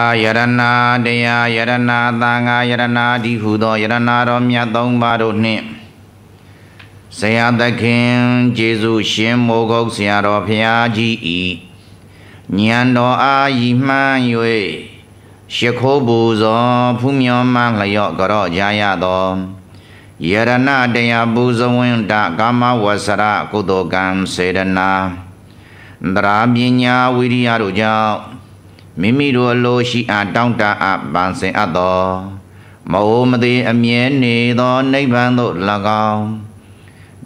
ယရဏတရားယရဏသံဃာယရဏဒီဟုသောယရဏတော်မြတ်သုံးပါးတို့နှင့်ဆရာသခင်ဂျေဇုရှင်မောဂုတ်ဆရာတော်ဖျားကြီးဤညံတော်အားဤမှန်း၍ရှခိုးပူဇော်ဖူးမြော်မှန်လျော့ကြော့ကြရသောယရဏတရားပူဇဝင်းတကာမဝဆရကုသိုလ်ကံစေရနာတရာပညာဝိရိယတို့ကြောင့်မိမိတို့အလိုရှိအားတောင့်တအားပန်ဆင်အပ်သောမအိုမသိအမြဲနေသော နိဗ္ဗာန်သို့၎င်း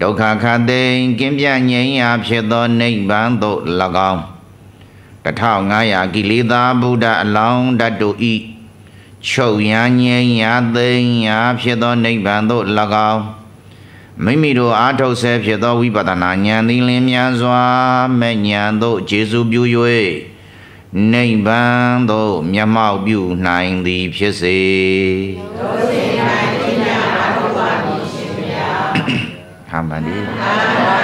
ဒုက္ခခတ်သိမ်ကင်းပြငြိမ်းရာဖြစ်သောနိဗ္ဗာန်သို့၎င်း1500ကိလေသာဗုဒ္ဓအလောင်းဓာတုဤချုပ်ရန်ငြိမ်းရာသိမ်ရာဖြစ်သော နိဗ္ဗာန်သို့၎င်းမိမိတို့အာထုတ်ဆဲဖြစ်သောဝိပဿနာဉာဏ်သည်လင်းမြန်စွာမဲ့ဉာဏ်သို့ကျေစုပြု၍နိဗ္ဗာန်သို့မျက်မှောက်ပြုနိုင်သည်ဖြစ်စေတို့စေနိုင်ခြင်းများပါဘုရားရှင်ဗျာဟာမန္တိဟာမန္တိ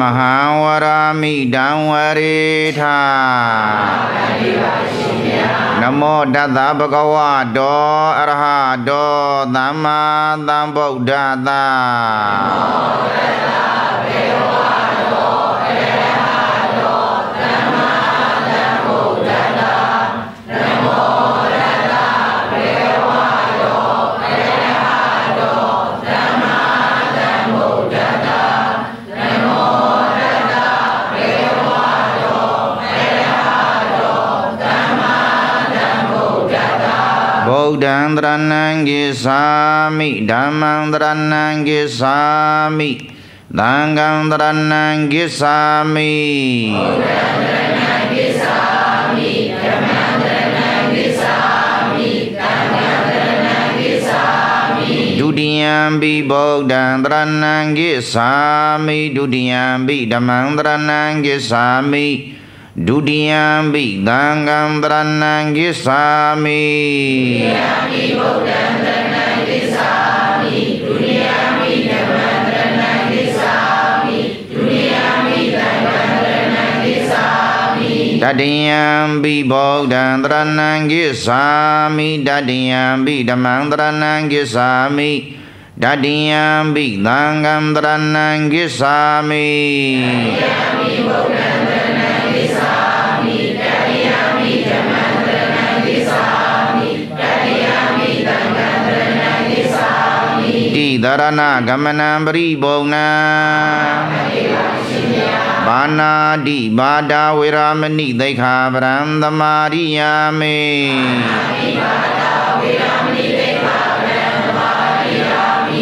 မဟာဝရာမိတံဝရေထနမောတတဗကဝတောအရဟတောသမ္မာသမ္ဗုဒ္ဓတနမောတတဒံတရဏံကိသာမိဓမ္မံတရဏံကိသာမိသံဃံတရဏံကိသာမိဘုရားတရဏံကိသာမိဓမ္မံတရဏံကိသာမိသံဃံတရဏံကိသာမိဒုတိယံပိဗုဒ္ဓံတရဏံကိသာမိဒုတိယံပိဓမ္မံတရဏံကိသာမိဒုတိယံဘိသံဃံတရဏံကိသာမိဒုတိယံဘိဗုဒ္ဓံတရဏံကိသာမိဒုတိယံဘိဓမ္မံတရဏံကိသာမိဒုတိယံဘိသံဃံတရဏံကိသာမိတတိယံဘိဗုဒ္ဓံတရဏံကိသာမိတတိယံဘိဓမ္မံတရဏံကိသာမိတတိယံဘိသံဃံတရဏံကိသာမိတတိယံတရဏဂမနံပရိဘုံနံဘာနာတိဘာဒဝေရမဏိသိခာပရံသမာရိယာမေအဒိဏာဒါနာဝေရမဏိသိခာပရံသမာရိယာမေ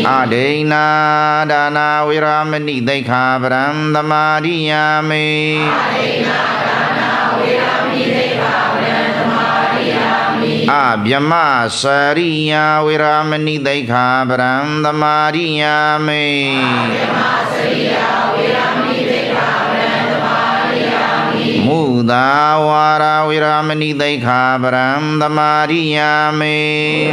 အဒိအဗျမစရိယဝေရမဏိတိခာပရံသမာရိယာမေအဗျမစရိယဝေရမဏိတိခာပရံသမာရိယာမေမုသာဝါရဝေရမဏိတိခာပရံသမာရိယာမေ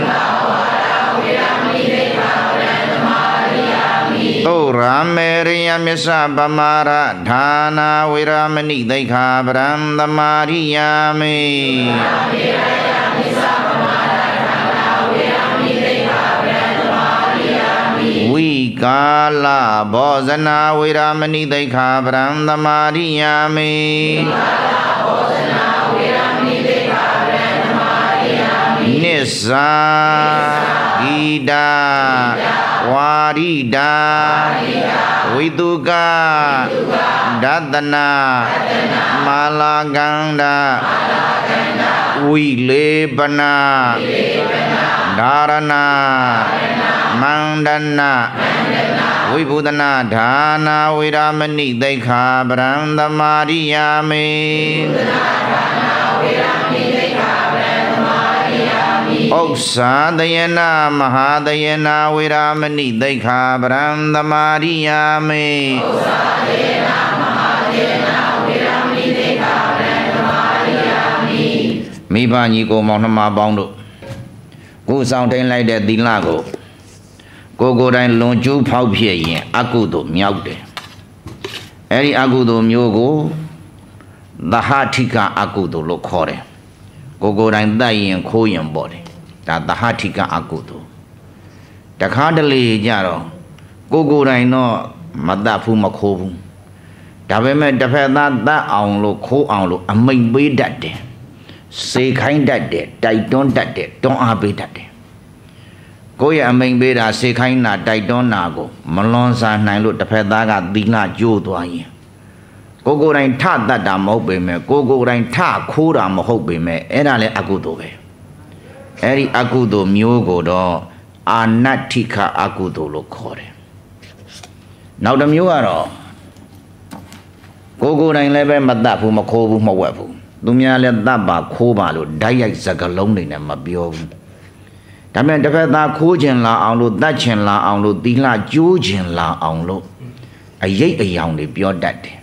မုသာဝါရဝေရမဏိတိခာပရံသမာရိယာမေသုရမေရိယမစ္စပမာရဌာနာဝေရမဏိတိခာပရံသမာရိယာမေသုရမေရိယမစ္စကာလဘောဇနာဝေရမဏိသိခာပရံသမာရိယာမိကာလဘောဇနာဝေရမဏိသိခာပရံသမာရိယာမိနိစ္စဂီတာဝါရိတာဝိတုကဒသနာမာလာကန္ဒဝိလေပနာဒါရဏမန္ဒနာဝိဘုဒနာဒါနာဝေရမဏိသိက္ခာပရံသမာရိယာမေဝိဘုဒနာဒါနာဝေရမဏိသိက္ခာပရံသမာရိယာမေဩဇာတယနာမဟာတယနာဝေရမဏိသိက္ခာပရံသမာရိယာမေဩဇာတယနာမဟာတယနာဝေရမဏိသိက္ခာပရံသမာရိယာမေမိဘညီကိုမောင်နှမပေါင်းတို့ကိုယ်ဆောင်တင်လိုက်တဲ့သီလကိုကိုကိုယ်တိုင်လွန်ကျူးဖောက်ဖြစ်ရင်အကုသို့မြောက်တယ်အဲ့ဒီအကုသို့မျိုးကို သဟတိက အကုသို့လို့ခေါ်တယ်ကိုကိုယ်တိုင်တတ်ရင်ခိုးရင်ပေါ့တယ်ဒါသဟတိကအကုသို့တခါတလေကြတော့ကိုကိုယ်တိုင်တော့မတတ်ဘူးမခိုးဘူးဒါပေမဲ့တစ်ဖက်သားတတ်အောင်လို့ခိုးအောင်လို့အမိန်ပေးတတ်တယ်စေခိုင်းတတ်တယ်တိုက်တွန်းတတ်တယ်တွန်းအားပေးတတ်တယ်ကိုယ့်ရဲ့အမိန်ပေးတာစေခိုင်းတာတိုက်တွန်းတာကိုမလွန်ဆန်နိုင်လို့တစ်ဖက်သားကသီလကျိုးသွားရင် ကိုကိုယ်တိုင်ထတတ်တာမဟုတ်ပေမဲ့ကိုကိုယ်တိုင်ထခိုးတာမဟုတ်ပေမဲ့အဲ့ဒါလည်းအကုသိုလ်ပဲအဲ့ဒီအကုသိုလ်မျိုးကိုတော့အာနတ္ထိခအကုသိုလ်လို့ခေါ်တယ်နောက်တစ်မျိုးကတော့ကိုကိုယ်တိုင်လည်းပဲမတတ်ဘူးမခိုးဘူးမဝက်ဘူးသူများလည်းတတ်ပါခိုးပါလို့ဓာတ်ရိုက်စကလုံးတွေနဲ့မပြောဘူးဒါမဲ့တစ်ဖက်သားခိုးခြင်းလာအောင်လို့တတ်ခြင်းလာအောင်လို့သီလကျိုးခြင်းလာအောင်လို့အရေးအယောင်တွေပြောတတ်တယ်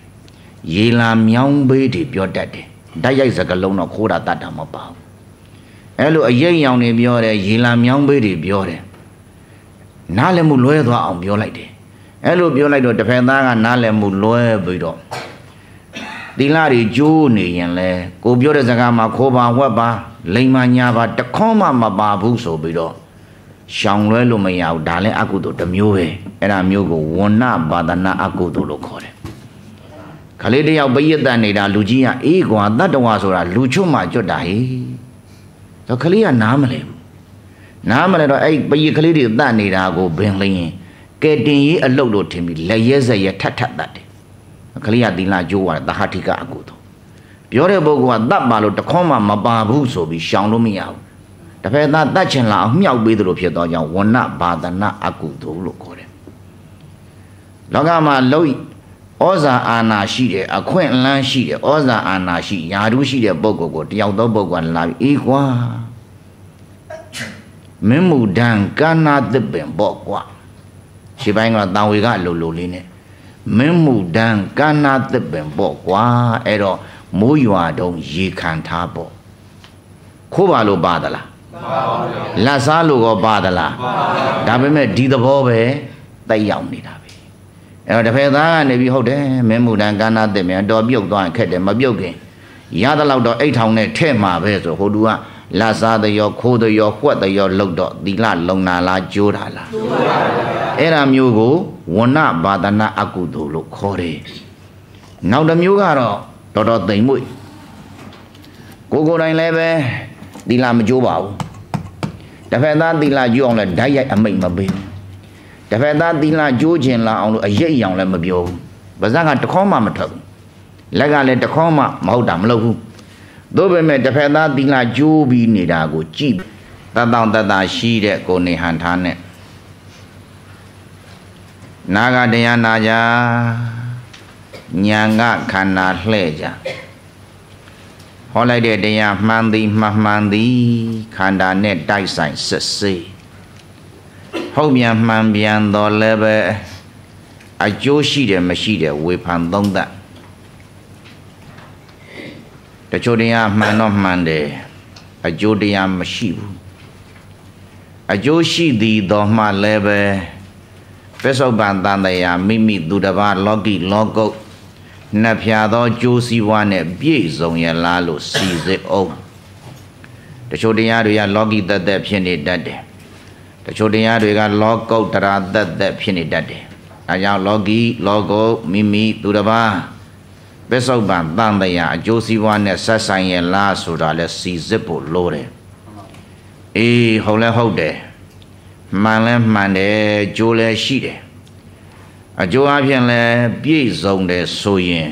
ရေလာမြောင်းပေးတွေပြောတတ်တယ်တိုက်ရိုက်စကလုံးတော့ခိုးတာတတ်တာမပါဘူးအဲ့လိုအရေးအယောင်တွေပြောတယ်ရေလာမြောင်းပေးတွေပြောတယ်နားလည်မှုလွဲသွားအောင်ပြောလိုက်တယ်အဲ့လိုပြောလိုက်တော့တစ်ဖက်သားကနားလည်မှုလွဲပြီးတော့သီလတွေကျိုးနေရင်လဲကိုပြောတဲ့စကားမှာခိုးပါဝက်ပါလိမ်မာညာပါတခွန်းမှမပါဘူးဆိုပြီးတော့ရှောင်လွဲလို့မရဘူးဒါလည်းအကုသိုလ်တစ်မျိုးပဲအဲ့ဒါမျိုးကိုဝဏ္ဏပါဒနာအကုသိုလ်လို့ခေါ်တယ်ခလေးတယောက်ပရိသတ်နေတာလူကြီးကအေးကွာတတ္တဝါဆိုတာလူချွတ်မှကျွတ်တာဟေ့တော့ခလေးကနားမလဲဘူးနားမလဲတော့အဲ့ပရိခလေးတွေတတ်နေတာကိုဘင်လျင်ကဲတင်ရေးအလုပ်လို့ထင်ပြီးလက်ရဲဆက်ရဲထတ်ထတ်တတ်တယ်ကလေးကသီလကျိုးသွားတယ်တဟတိကအကုသို့ပြောတဲ့ပုဂ္ဂိုလ်ကတတ်ပါလို့တခွန်းမှမပါဘူးဆိုပြီးရှောင်လို့မရဘူးတပည့်သားတတ်ချင်လာအောင်မြှောက်ပေးသလိုဖြစ်သောကြောင့်ဝဏဘာဒနာအကုသို့လို့ခေါ်တယ်လောကမှာလို့ဩဇာအာဏာရှိတယ်အခွင့်အလန်းရှိတယ်ဩဇာအာဏာရှိယာတုရှိတဲ့ပုဂ္ဂိုလ်ကိုတယောက်သောပုဂ္ဂိုလ်လာပြီးအေးကွာမင်းမူဒံကာနာသစ်ပင် ပေါ့ကွာခြေပိုင်းကတန်ဝေကလိုလိုလေးနဲ့မင်းမှုဒန်းကာနာသစ်ပင်ပေါ့ကွာအဲ့တော့မိုးရွာတုံးရေခံထားပေါ့ခိုးပါလို့ပါသလားပါပါဗျာလက်စားလို့ကောပါသလားပါပါဒါပေမဲ့ဒီသဘောပဲတိုက်ရောက်နေတာပဲအဲ့တော့တဖယ်သားကနေပြီးဟုတ်တယ်မင်းမှုဒန်းကာနာသစ်ပင်တော်ပြုတ်သွားရင်ခက်တယ်မပြုတ်ခင်ရသလောက်တော့အိတ်ထောင်နဲ့ထဲ့မှာပဲဆိုဟိုတူကလာစားသရောခိုးသရောဝှက်သရောလှုပ်တော့သီလလုံနာလားကြိုးတာလားကြိုးပါပါအဲ့ဒါမျိုးကိုဝဏဘာဒနာအကုသိုလ်လို့ခေါ်တယ်နောက်တစ်မျိုးကတော့တော်တော်သိမ်မွေ့ကိုကိုတိုင်းလည်းပဲသီလမကြိုးပါဘူးတစ်ဖက်သားသီလကြိုးအောင်လည်းဓာတ်ရိုက်အမိတ်မပေးဘူးတစ်ဖက်သားသီလကြိုးခြင်းလာအောင်လို့အရေးအယောင်လည်းမပြောဘူးပါးစပ်ကတခေါမှမထွက်ဘူးလက်ကလည်းတခေါမှမဟုတ်တာမလုပ်ဘူးသို့ပေမဲ့တစ်ဖက်သားသီလကြိုးပြီးနေတာကို ကြည့်တတောင်တတရှိတဲ့ကိုနေဟန်ထားနဲ့နာဂတရားနာကြညာကခန္ဓာလှဲ့ကြဟောလိုက်တဲ့တရားမှန်သည်မှန်မှန်သည်ခန္ဓာနဲ့တိုက်ဆိုင်စစ်စေးဟုတ်မြန်မှန်ပြန်တော်လည်းပဲအကျိုးရှိတယ်မရှိတယ်ဝေဖန်သုံးသပ်ချို့တရားမှန်တော့မှန်တယ်အကျိုးတရားမရှိဘူးအကျိုးရှိသည်တော်မှလည်းပဲပိဿုပန်တန်တရာမိမိသူတစ်ပါးလောကီလောကုတ်နှက်ဖြာသောကြိုးစည်းဝါနဲ့ပြည့်စုံရလားလို့စီစစ်အောင်တချို့တရားတွေကလောကီတသက်ဖြစ်နေတတ်တယ်တချို့တရားတွေကလောကုတ်တရာတသက်ဖြစ်နေတတ်တယ်အဲကြောင့်လောကီလောကုတ်မိမိသူတစ်ပါးပစ္စုပန်တန်တရာအကျိုးစီးပွားနဲ့ဆက်ဆိုင်ရလားဆိုတာလဲစီစစ်ဖို့လိုတယ်အေးဟုတ်လဲဟုတ်တယ်မှန်လဲမှန်တယ်ကျိုးလဲရှိတယ်အကျိုးအပြင်လဲပြည့်စုံတယ်ဆိုရင်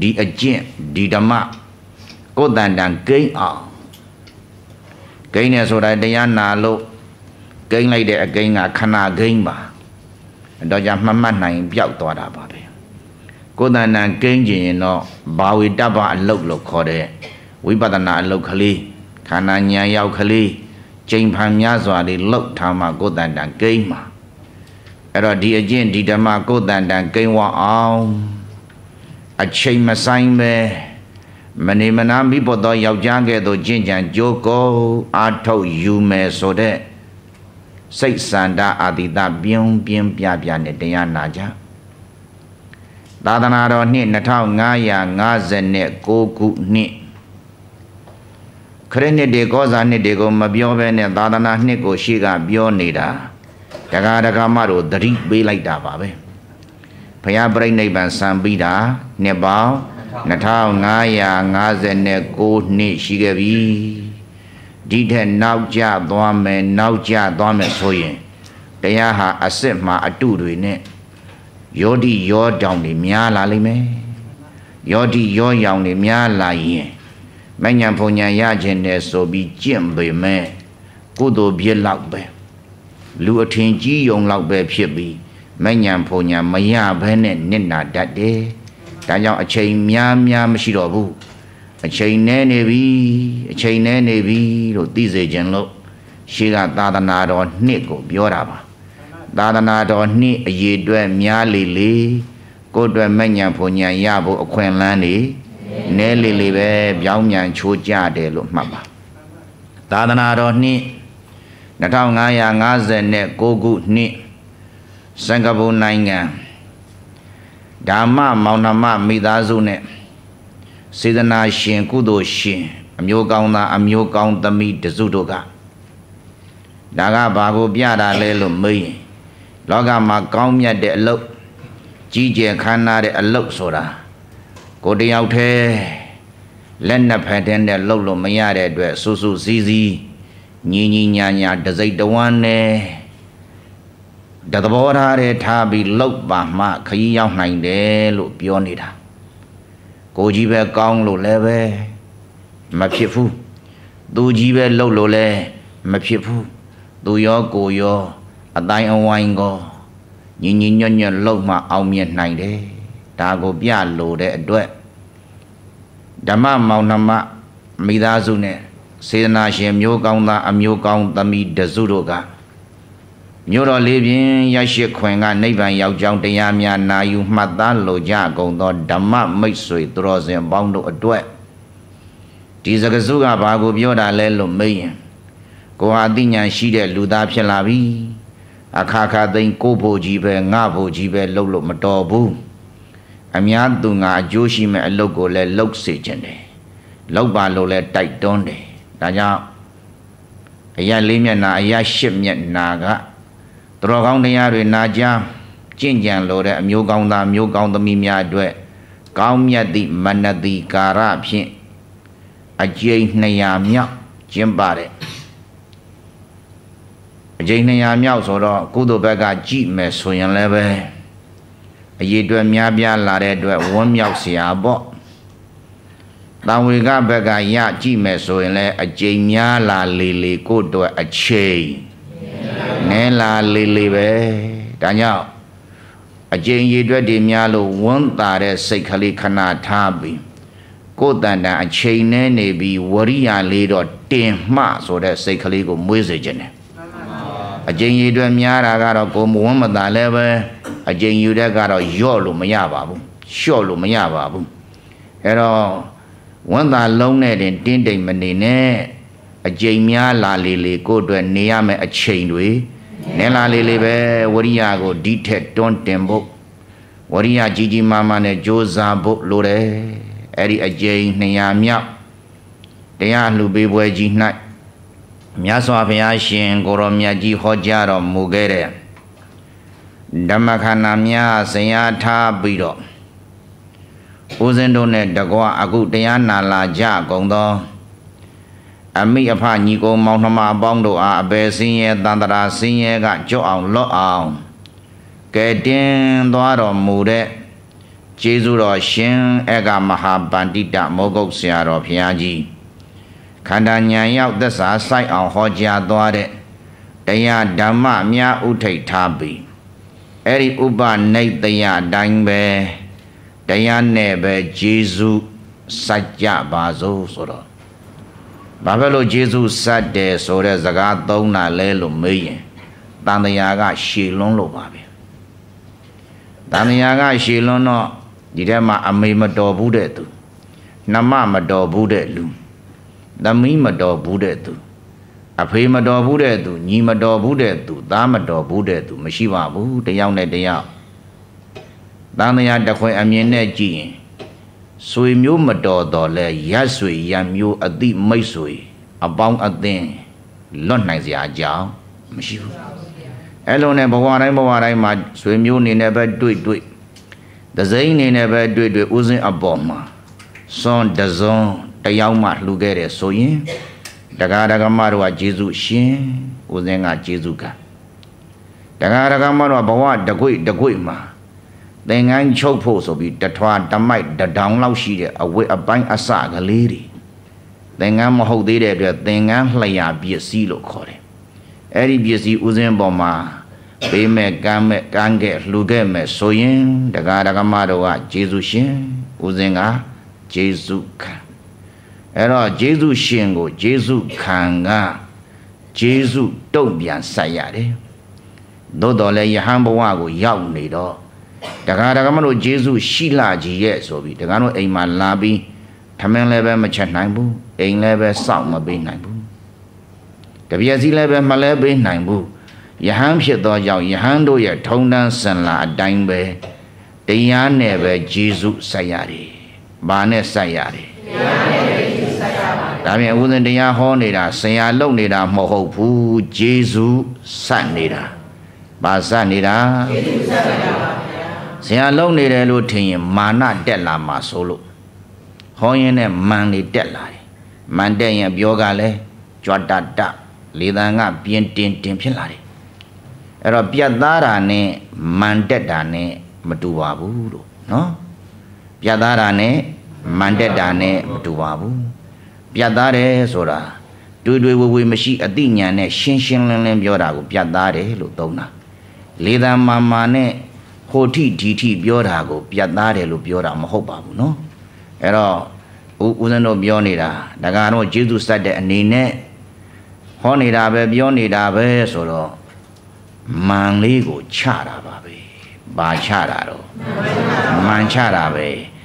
ဒီအကျင့်ဒီဓမ္မကိုယ်တန်တန်ဂိမ့်အောင်ဂိမ့်နေဆိုတာတရားနာလို့ဂိမ့်လိုက်တဲ့အဂိမ့်ကခဏဂိမ့်ပါတော့ကြမှတ်မှတ်နိုင်ပျောက်သွားတာပါပဲကိုယ်တဏ္ဍာကိန်းကျင်ရင်တော့ဘာဝေတ္တပအလုတ်လို့ခေါ်တဲ့ဝိပဿနာအလုတ်ကလေးခန္ဓာဉာဏ်ရောက်ကလေးကျိန်ဖန်များစွာတွေလောက်ထားမှကိုယ်တန်တန်ကိန်းမှာအဲ့တော့ဒီအကျင့်ဒီဓမ္မကိုယ်တန်တန်ကိန်းဝအောင်အချိန်မဆိုင်ပဲမနေမနာမိဖို့သောယောက်ျားကဲ့သို့ကျင့်ကြံကြိုးကိုအာထုတ်ယူမယ်ဆိုတဲ့စိတ်စန္ဒအာတိတပြင်းပြင်းပြပြနဲ့တရားနာကြ။သာသနာတော်နှစ်2556ခုနှစ်ခရစ်နှစ်တွေကောဇာနှစ်တွေကိုမပြောဘဲနဲ့သာသနာနှစ်ကိုရှေ့ကပြောနေတာဒကာဒကာမတို့သတိပေးလိုက်တာပါပဲဘုရားပြိဋိနိဗ္ဗာန်စံပြီးတာ နှစ်ပေါင်း2556နှစ်ရှိခဲ့ပြီဒီထက်နောက်ကျသွားမယ်နောက်ကျသွားမယ်ဆိုရင် တရားဟာအစစ်မှအတုတွေနဲ့ယောတိယောတောင်တွေများလာလိမ့်မယ်ယောတိယောယောင်တွေများလာရင်မဉ္ဇဉ်ဖုန်ညာရခြင်းနဲ့ဆိုပြီးကြင့်ပေမဲ့ကုသိုလ်ပြည့်လောက်ပဲလူအထင်ကြီးယုံလောက်ပဲဖြစ်ပြီးမဉ္ဇဉ်ဖုန်ညာမရဘဲနဲ့နစ်နာတတ်တယ်ဒါကြောင့်အချိန်များများမရှိတော့ဘူးအချိန်နဲ့နေပြီအချိန်နဲ့နေပြီလို့သိစေခြင်းလို့ရှိကသာသနာတော်နှစ်ကိုပြောတာပါသာသနာတော်နှစ်အရေးအတွက်များလေလေကိုယ်အတွက်မညံဖုန်ညံရဖို့အခွင့်အလမ်းနေနဲလေလေပဲပြောင်းမြန်ချိုးကြတယ်လို့မှတ်ပါသာသနာတော်နှစ်2556ခုနှစ်စင်ကာပူနိုင်ငံဓမ္မမောင်နှမမိသားစုနဲ့စေတနာရှင် ကုသိုလ်ရှင် အမျိုးကောင်းသားအမျိုးကောင်းသမီးတစုတို့ကဒါကဘာကိုပြတာလဲလို့မေးရင်လောကမှာကောင်းမြတ်တဲ့အလုပ်ကြီးကျယ်ခမ်းနားတဲ့အလုပ်ဆိုတာကိုတယောက်တည်းလက်နှစ်ဖက်တည်းနဲ့လှုပ်လို့မရတဲ့အတွက်စူးစူးစီးစီးညီညီညာညာတစိတ်တဝမ်းနဲ့တသဘောထားတဲ့ထားပြီးလှုပ်ပါမှခရီးရောက်နိုင်တယ်လို့ပြောနေတာကိုကြီးပဲကောင်းလို့လည်းပဲမဖြစ်ဘူးသူကြီးပဲလှုပ်လို့လည်းမဖြစ်ဘူးသူရောကိုရောအတိုင်းအဝိုင်းကိုညီညီညွတ်ညွတ်လှုပ်မှ အောင်မြင်နိုင်တယ်ဒါကိုပြလို့တဲ့အတွက်ဓမ္မမောင်နှမမိသားစုနဲ့စေတနာရှင်မျိုးကောင်းသားအမျိုးကောင်းသမီးတစုတို့ကမြို့တော်လေးပြင်ရရှိခွင်ကနိဗ္ဗာန်ရောက်ကြောင်းတရားများနာယူမှတ်သားလိုကြကုန်သောဓမ္မမိတ်ဆွေသူတော်စင်ပေါင်းတို့အတွက်ဒီစကားစုကဘာကိုပြောတာလဲလို့မေးရင်ကိုဟာအသိဉာဏ်ရှိတဲ့လူသားဖြစ်လာပြီအခါခါသိမ့်ကိုဖို့ကြီးပဲငါဖို့ကြီးပဲလှုပ်လို့မတော်ဘူးအများသူငါအကျိုးရှိမဲ့အလုပ်ကိုလည်းလှုပ်စေခြင်းတယ်လှုပ်ပါလို့လည်းတိုက်တွန်းတယ်ဒါကြောင့်အရာလေးမျက်နာအရာရှစ်မျက်နာကတတော်ကောင်းတရားတွေနာကြားကြင့်ကြံလိုတဲ့အမျိုးကောင်းသားမျိုးကောင်းသမီးများအတွက်ကောင်းမြတ်သည့်မနတိကာရဖြင့်အကျိန်200မြောက်ကျင်းပတဲ့အကြိမ်200မြောက်ဆိုတော့ကုသိုလ်ဘက်ကကြည့်မယ်ဆိုရင်လည်းပဲအရေးအတွက်များပြားလာတဲ့အတွက်ဝမ်းမြောက်စရာပေါ့တံဝေကဘက်ကရကြည့်မယ်ဆိုရင်လည်းအကြိမ်များလာလေလေကို့အတွက်အချိန်နည်းလာလေလေပဲဒါကြောင့်အကြိမ်ရည်အတွက်တွေများလို့ဝမ်းသာတဲ့စိတ်ကလေးခဏထားပြီးကိုယ်တန်တန်အချိန်နဲ့နေပြီးဝရိယလေးတော့တင်မှဆိုတဲ့စိတ်ကလေးကိုမွေးစေခြင်းနဲ့အကျဉ်ရည်တွေများတာကတော့ကိုမဝန်းမသာလည်းပဲအကျဉ်ယူတဲ့ကတော့ယော့လို့မရပါဘူးလျှော့လို့မရပါဘူးအဲတော့ဝန်းသာလုံးနဲ့တင်တင်းတိမ်မနေနဲ့အကျဉ်များလာလေလေ ကိုအတွက်နေရမယ်အချိန်တွေနင်းလာလေလေပဲဝရိယကိုဒီထက်တွန်းတင်ဖို့ဝရိယကြီးကြီးမားမားနဲ့ကြိုးစားဖို့လိုတယ်အဲ့ဒီအကျဉ်200မြောက်တရားလှူပေးပွဲကြီး၌မြတ်စွာဘုရားရှင်ကိုရောမြတ်ကြီးဟောကြားတော်မူခဲ့တဲ့ဓမ္မခန္ဓာများဆရာထားပြီးတော့ဦးဇင်းတို့နဲ့တကွအခုတရားနာလာကြကုန်သောအမိအဖညီကောင်မောင်နှမအပေါင်းတို့အားအဘယ်စင်းရဲတန်တရာစင်းရဲကကြွအောင်လော့အောင်ကဲတင်သွားတော်မူတဲ့ကျေးဇူးတော်ရှင်အေကမဟာပန္တိတမောဂုတ်ဆရာတော်ဘုရားကြီးခန္ဓာညာရောက်သစ္စာစိုက်အောင်ဟောကြားသွားတဲ့တရားဓမ္မများဥထိတ်ထားပြီးအဲ့ဒီဥပနိတယအတိုင်းပဲ တရားနဲ့ပဲဂျေဇုစိုက်ကြပါစို့ဆိုတော့ဘာဖြစ်လို့ဂျေဇုစတ်တယ်ဆိုတဲ့စကားသုံးတာလဲလို့မေးရင်တန်တရားကရှည်လွန်းလို့ပါပဲတန်တရားကရှည်လွန်းတော့ဒီထဲမှာအမေမတော်ဘူးတဲ့သူနှမမတော်ဘူးတဲ့လူသမီးမတော်ဘူးတဲ့သူအဖေမတော်ဘူးတဲ့သူညီမတော်ဘူးတဲ့သူ သားမတော်ဘူးတဲ့သူမရှိပါဘူးတယောက်နဲ့တယောက်တန်တရားတခွင်အမြင်နဲ့ကြည့်ရင်ဆွေမျိုးမတော်တော်လဲရက်ဆွေရံမျိုးအတိမိတ်ဆွေအပေါင်းအသင်းလွတ်နိုင်စရာအကြောင်းမရှိဘူးအဲ့လိုနဲ့ဘဝတိုင်းဘဝတိုင်းမှာဆွေမျိုးအနေနဲ့ပဲတွေ့တွေ့ဒဇိမ့်အနေနဲ့ပဲတွေ့တွေ့ဥစဉ်အပေါ်မှာစွန်ဒဇွန်တယောက်မှလှူခဲ့တယ်ဆိုရင်ဒကာဒကမတို့ကယေရှုရှင်ဦးစင်းကယေရှုကဒကာဒကမတို့ကဘဝတကွိတကွိမှာသင်္ကန်းချုပ်ဖို့ဆိုပြီးတထွာတမိုက်တဒေါင်လောက်ရှိတဲ့အဝတ်အပိုင်းအစကလေးတွေသင်္ကန်းမဟုတ်သေးတဲ့အတွက်သင်္ကန်းလျှာပစ္စည်းလို့ခေါ်တယ်အဲ့ဒီပစ္စည်းဦးစင်းပေါ်မှာပေးမဲ့ကမ်းမဲ့ကမ်းခဲ့လှူခဲ့မဲ့ဆိုရင်ဒကာဒကမတို့ကယေရှုရှင်ဦးစင်းကယေရှုခံအဲ့တော့ဂျေစုရှင်ကိုဂျေစုခံကဂျေစုတုတ်ပြန်ဆက်ရတယ်သို့တော်လည်းယဟန်ဘဝကို ရောက်နေတော့တခါတခါမလို့ဂျေစုရှိလာကြီးရဲ့ဆိုပြီးတခါတော့အိမ်မှာလာပြီးထမင်းလည်းပဲမချက်နိုင်ဘူးအိမ်လည်းပဲစောင့်မပေးနိုင်ဘူးတပြည့်စည်းလည်းပဲမလဲပေးနိုင်ဘူးယဟန်ဖြစ်သောကြောင့်ယဟန်တို့ရဲ့ထုံတန်းစင်လာအတိုင်းပဲတရားနဲ့ပဲဂျေစုဆက်ရတယ်။ဘာနဲ့ဆက်ရတယ်။တရားနဲ့ဒါပြန်ဦးဇင်းတရားဟောနေတာဆင်ရလုံနေတာမဟုတ်ဘူးဂျေဇုစတ်နေတာဘာစတ်နေတာဂျေဇုစတ်နေတာပါဗျာဆင်ရလုံနေတယ်လို့ထင်ရင်မာနတက်လာမှာဆိုလို့ဟောရင်နဲ့မန်တွေတက်လာတယ်မန်တက်ရင်ပြောကလည်းကြွတတလေတန်ကပြင်းတင်တင်ဖြစ်လာတယ်အဲ့တော့ပြတ်သားတာနဲ့မန်တက်တာနဲ့မတူပါဘူးလို့နော်ပြတ်သားတာနဲ့မန်တက်တာနဲ့မတူပါဘူးပြတ်သားတယ်ဆိုတာတွေ့တွေ့ဝေဝေမရှိအတိညာနဲ့ရှင်းရှင်းလင်းလင်းပြောတာကို ပြတ်သားတယ်လို့သုံးတာလေသံမာမာနဲ့ဟိုထိဒီထိပြောတာကို ပြတ်သားတယ်လို့ပြောတာမဟုတ်ပါဘူးเนาะအဲ့တော့ဦးဦးဇင်းတို့ပြောနေတာဒါကတော့ဂျေဇုစတ်တဲ့အနေနဲ့ဟောနေတာပဲပြောနေတာပဲဆိုတော့မန်လေးကိုချတာပါပဲ။ဘာချတာတော့မန်ချတာပဲ။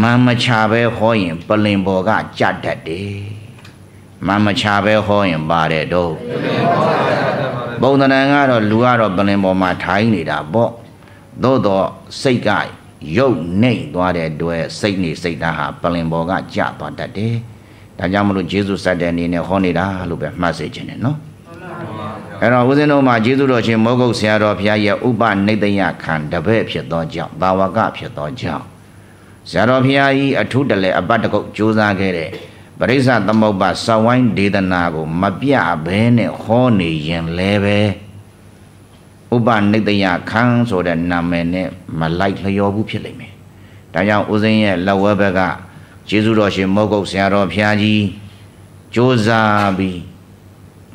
မမချပဲဟောရင် ပလင်ပေါ်ကကြတတ်တယ်မမချပဲဟောရင်ပါတယ်တော့ဘုံတဏ္ဍကတော့လူကတော့ပလင်ပေါ်မှာထိုင်နေတာပေါ့သို့တော့စိတ်ကရုပ်နှိမ်သွားတဲ့အတွက်စိတ်နေစိတ်ဓာတ်ဟာပလင်ပေါ်ကကြသွားတတ်တယ်ဒါကြောင့်မလို့ဂျေဇုစတဲ့အနေနဲ့ဟောနေတာလို့ပဲမှတ်စေချင်တယ်နော်အဲ့တော့ဦးဇင်းတို့မှာကျေးဇူးတော်ရှင်မောဂုတ်ဆရာတော်ဘုရားရဲ့ဥပနိတယခံတပည့်ဖြစ်သောကြောင့်ဘာဝကဖြစ်သောကြောင့်ဇာတော်ဖျားကြီးအထုတလဲအပတ်တကုတ်ကြိုးစားခဲ့တဲ့ပရိစ္ဆသမုပ္ပါစောင်းဝိုင်းဒေသနာကို မပြဘဲနဲ့ဟောနေရင်လည်းပဲဥပနိတယခန်းဆိုတဲ့နာမည်နဲ့မလိုက်လျော်ဘူးဖြစ်လိမ့်မယ်။ဒါကြောင့်ဦးစင်းရဲ့လက်ဝဲဘက်ကကျေးဇူးတော်ရှင်မုတ်ကုတ်ဆရာတော်ဖျားကြီးကြိုးစားပြီး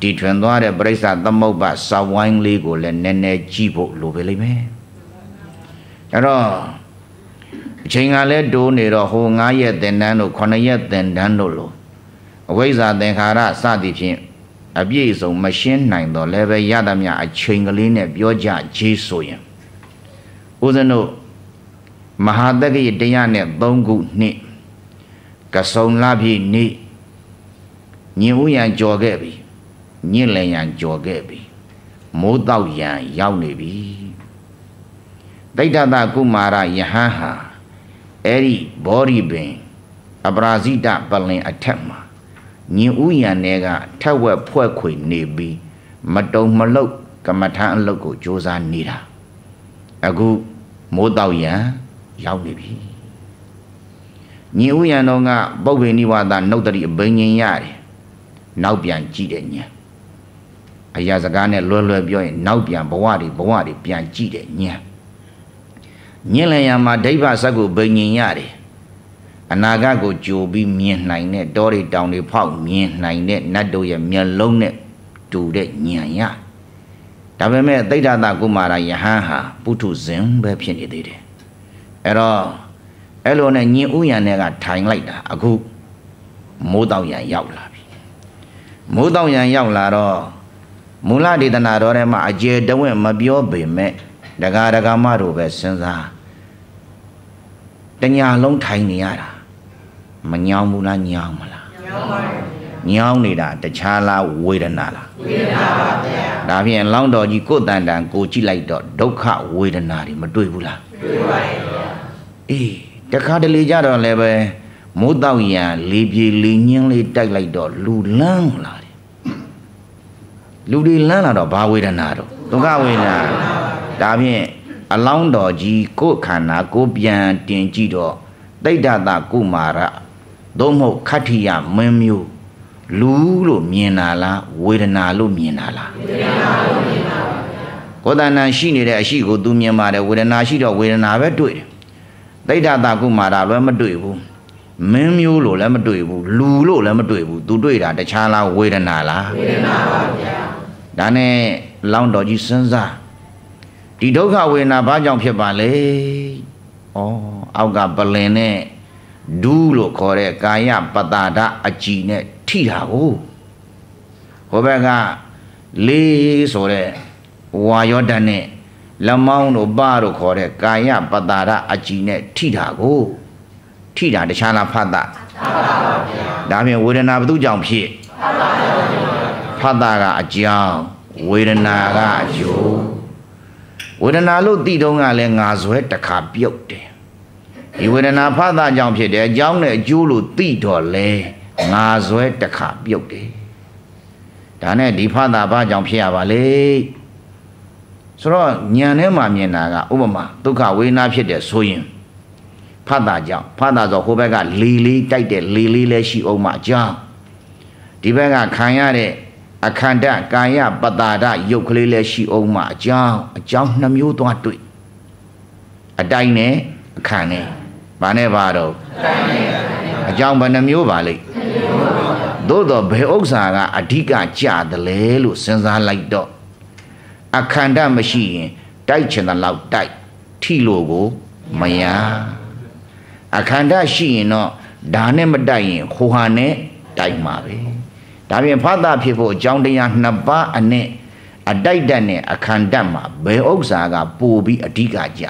တည်ထွင်သွားတဲ့ပရိစ္ဆသမုပ္ပါစောင်းဝိုင်းလေးကိုလည်းနည်းနည်းကြည့်ဖို့လိုပဲလိမ့်မယ်။ဒါတော့အချိန်ကလည်းတိုးနေတော့ဟို9ရက်သင်တန်းတို့9ရက်သင်တန်းတို့လိုအဝိဇ္ဇာသင်္ခါရစသည်ဖြင့်အပြည့်စုံမရှင်းနိုင်တော့လည်းပဲရသမျှအချိန်ကလေးနဲ့ပြောကြကြီးဆိုရင်ဦးဇင်းတို့မဟာတက္ကိတရားနဲ့3ခုနှစ်ကဆုံလပြည့်နေ့ညင်ဦးရန်ကြော်ခဲ့ပြီညင်လည်ရန်ကြော်ခဲ့ပြီမိုးတောက်ရန်ရောက်နေပြီတိဋ္ဌတကုမာရယဟန်ဟာအဲ့ဒီဘောဓိပင်အပရာဇိတပလင်အထက်မှာညင်ဥယံထဲကထက်ဝက်ဖွဲ့ခွေနေပြီးမတုံမလုတ်ကမထမ်းအလုတ်ကိုစ조사နေတာအခုမိုးတောက်ရန်ရောက်နေပြီညင်ဥယံတော်ကပုပ္ပေနိဝါဒနှုတ်တရီအဘိညာဉ်ရတယ်နောက်ပြန်ကြည့်တဲ့ညံအရာစကားနဲ့လွယ်လွယ်ပြောရင်နောက်ပြန်ဘဝတွေဘဝတွေပြန်ကြည့်တဲ့ညံညင်လျံမှာဒိဗ္ဗစက်ကိုဗိညင်ရတယ်အနာဂတ်ကိုကြိုပြီးမြင်နိုင်တဲ့တောတွေတောင်တွေဖောက်မြင်နိုင်တဲ့နတ်တို့ရဲ့မျက်လုံးနဲ့တူတဲ့ဉာဏ်ရဒါပေမဲ့သိဒ္ဓတာကုမာရယဟန်ဟာပုထုဇဉ်ပဲဖြစ်နေသေးတယ်အဲ့တော့အဲ့လိုနဲ့ညင်ဥယံနဲ့ကထိုင်လိုက်တာ အခုမိုးတောင်ရံရောက်လာပြီမိုးတောင်ရံရောက်လာတော့မူလဒေသနာတော်ထဲမှာအကျေတဝင့်မပြောပေမဲ့ဒကာဒကာမတို့ပဲစဉ်းစားတညာလုံးထိုင်နေရတာမညောင်းဘူးလားညောင်းမလားညောင်းပါဘူးညောင်းနေတာ တခြားလားဝေဒနာလားဝေဒနာပါဗျာဒါဖြင့်လောင်းတော်ကြီးကိုယ်တန်တန်ကိုကြည့်လိုက်တော့ဒုက္ခဝေဒနာတွေမတွေ့ဘူးလားတွေ့ပါရဲ့ဗျာအေးတခါတလေကြတော့လည်းပဲမိုးတောက်ရံလေပြေလေညင်းလေးတိုက်လိုက်တော့လူလန်းလာတယ်လူတွေလန်းလာတော့ဘာဝေဒနာတော့ဒုက္ခဝေဒနာဒါဖြင့်အလောင်းတော်ကြီးကိုယ်ခန္ဓာကိုပြန်တင်ကြည့်တော့တိဋ္ဌတကုမာရသို့မဟုတ်ခတ္ထိယမင်းမျိုးလူလို့မြင်တာလားဝေဒနာလို့မြင်တာလားဝေဒနာလို့မြင်တာပါဗျာကိုယ်တဏ္ဏရှိနေတဲ့အရှိကိုသူမြင်ပါတယ်ဝေဒနာရှိတော့ဝေဒနာပဲတွေ့တယ်တိဋ္ဌတကုမာရလည်းမတွေ့ဘူးမင်းမျိုးလို့လည်းမတွေ့ဘူးလူလို့လည်းမတွေ့ဘူးသူတွေ့တာတခြားလားဝေဒနာလားဝေဒနာပါဗျာဒါနဲ့လောင်းတော်ကြီးစဉ်းစားဒီဒုက္ခဝေဒနာဘာကြောင့်ဖြစ်ပါလဲဩအောက်ကပလင်နဲ့ဒူးလို့ခေါ်တဲ့ကာယပတာဒအကြည်နဲ့ထိတာကိုဟိုဘက်ကလေးဆိုတဲ့ဝါယောဓာတ်နဲ့လက်မောင်းတို့ပါတို့ခေါ်တဲ့ကာယပတာဒအကြည်နဲ့ထိတာကိုထိတာတခြားလားဖတ်တာဒါဖြင့်ဝေဒနာဘု து ကြောင့်ဖြစ်ဖတ်တာကအကြောင်းဝေဒနာကအယုံဝေဒနာလို့သိတုံးကလည်းငါဇွဲတစ်ခါပြုတ်တယ်ဒီဝေဒနာဖသကြောင့်ဖြစ်တယ်အကြောင်းနဲ့အကျိုးလို့သိတော့လဲငါဇွဲတစ်ခါပြုတ်တယ်ဒါနဲ့ဒီဖသဘာကြောင့်ဖြစ်ရပါလေဆိုတော့ဉာဏ်ထဲမှာမြင်တာကဥပမာဒုက္ခဝေဒနာဖြစ်တယ်ဆိုရင်ဖတ်တာကြောင့်ဖတ်တာဆိုဟိုဘက်ကလေလေးတိုက်တဲ့လေလေးလည်းရှိအောင်မှအကြောင်းဒီဘက်ကခံရတဲ့အခန္ဓာကာယပတာဒရုပ်ကလေးလည်းရှိအောင်မှအကြောင်းအကြောင်းနှမျိုးသွားတွေ့အတိုင်းနဲ့အခန္နဲ့ဘာနဲ့ဘာတော့အကြောင်းဘယ်နှမျိုးပါလိမ့်သို့တော့ဘယ်ဥစ္စာကအဓိကကြတယ်လဲလို့စဉ်းစားလိုက်တော့အခန္ဓာမရှိရင်တိုက်ချင်တဲ့လောက်တိုက်ထိလို့ကို မရအခန္ဓာရှိရင်တော့ဒါနဲ့မတိုက်ရင်ဟိုဟာနဲ့တိုက်မှာပဲဒါပြင်ဖသဖြစ်ဖို့အကြောင်းတရားနှစ်ပါးအနဲ့အတိုက်တတ်နဲ့အခန္ဓာမှာဘယ်ဥစ္စာကပိုပြီးအဓိကကြ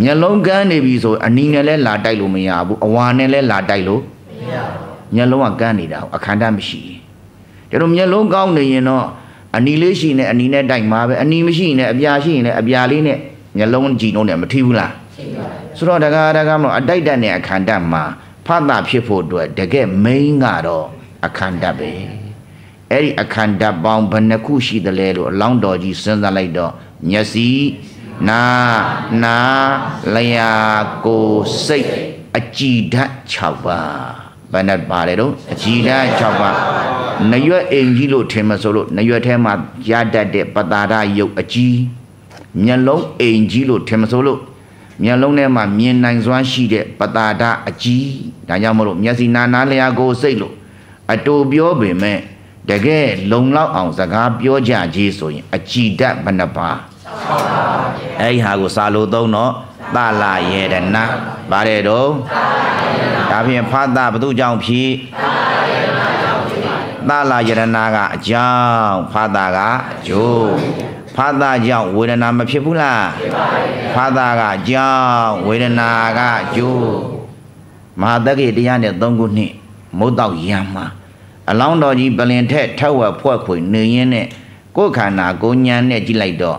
မျက်လုံးကန်းနေပြီဆိုအနီနဲ့လဲလာတိုက်လို့မရဘူးအဝါနဲ့လဲလာတိုက်လို့မရဘူးမျက်လုံးကကန်းနေတာအခန္ဓာမရှိဘူးဒါလို့မျက်လုံးကောင်းနေရင်တော့အနီလေးရှိနေအနီနဲ့တိုက်မှာပဲအနီမရှိနေအပြာရှိနေအပြာလေးနဲ့မျက်လုံးကြည့်လို့နဲ့မထီးဘူးလားထီးပါဘူးဆိုတော့တကားတကားမလို့အတိုက်တတ်နဲ့အခန္ဓာမှာဖတ်တာဖြစ်ဖို့အတွက်တကယ် main ကတော့အခန္ဓာပဲအဲ့ဒီအခန္ဓာပေါင်းဘယ်နှခုရှိသလဲလို့အလောင်းတော်ကြီးစဉ်းစားလိုက်တော့မျက်စိနာနာလျာကိုစိတ်အကြည်ဓာတ်6ပါးဘယ်နဲ့ပါလဲတော့အကြည်ဓာတ်6ပါးနရွက်အိမ်ကြီးလို့ထင်မဆိုလို့နရွက်ထဲမှာရတတ်တဲ့ပတာရရုပ်အကြည်မျက်လုံးအိမ်ကြီးလို့ထင်မဆိုလို့မျက်လုံးထဲမှာမြင်နိုင်စွမ်းရှိတဲ့ပတာဒအကြီးဒါကြောင့်မလို့မျက်စိနာနာလျာကိုစိတ်လို့အတူပြောပေမဲ့တကယ်လုံလောက်အောင်စကားပြောကြကြီးဆိုရင်အကြည်ဓာတ်ဘယ်နှပါအဲ့ဟာကိုစာလို့သုံးတော့သလာယေရဏဗါတဲ့တော့ဒါဖြင့်ဖသဘသူကြောင့်ဖြစ်သလာယေရဏကအကြောင်းဖသကအကျိုးဖာသာကြောင့်ဝေဒနာမဖြစ်ဘူးလားဖြစ်ပါရဲ့ဖာသာကကြောင့်ဝေဒနာကကျိုးမဟာတက္ကိတရားနဲ့၃ခုနှစ်မုတ်တော့ရံမှာအလောင်းတော်ကြီးပလင်ထက်ထောက်ဝဖွဲ့ခွေနေရင်းနဲ့ကိုယ်ခန္ဓာကိုညံနဲ့ကြည့်လိုက်တော့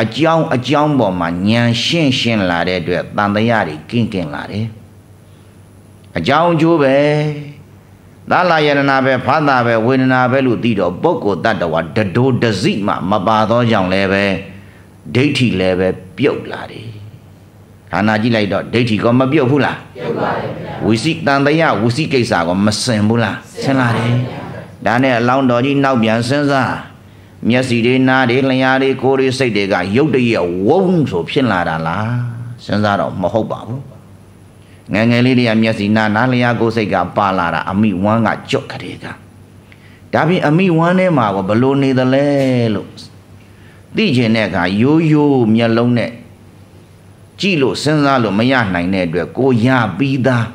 အကြောင်းအကြောင်းပေါ်မှာညံရှင်းရှင်းလာတဲ့အတွက်တန်တရားတွေကင်းကင်းလာတယ်အကြောင်းကျိုးပဲသာလယရဏပဲဖာသာပဲဝေဒနာပဲလို့သိတော့ပုဂ္ဂိုလ်တ attva ဒဒိုဒဇိမှမပါသောကြောင့်လည်းပဲဒိဋ္ဌိလည်းပဲပြုတ်လာတယ်ဌာနကြည့်လိုက်တော့ဒိဋ္ဌိကမပြုတ်ဘူးလားပြုတ်ပါတယ်ဗျာဝိသိတန်တယဝိသိကိစ္စကမစင်ဘူးလားစင်လာတယ်ဒါနဲ့အလောင်းတော်ကြီးနောက်ပြန်စဉ်းစားမျက်စိတွေနားတွေလျှာတွေကိုယ်တွေစိတ်တွေကရုပ်တရက်ဝုန်းဆိုဖြစ်လာတာလားစဉ်းစားတော့မဟုတ်ပါဘူးငငယ်လေးတွေကမျက်စိနာနားလျာကိုစိတ်ကပါလာတာအမိဝမ်းကကြော့ကလေးကဒါပြင်အမိဝမ်းထဲမှာကဘလို့နေသလဲလို့သိချင်တဲ့အခါရိုးရိုးမျက်လုံးနဲ့ကြည့်လို့စဉ်းစားလို့မရနိုင်တဲ့အတွက်ကိုရပြီးသား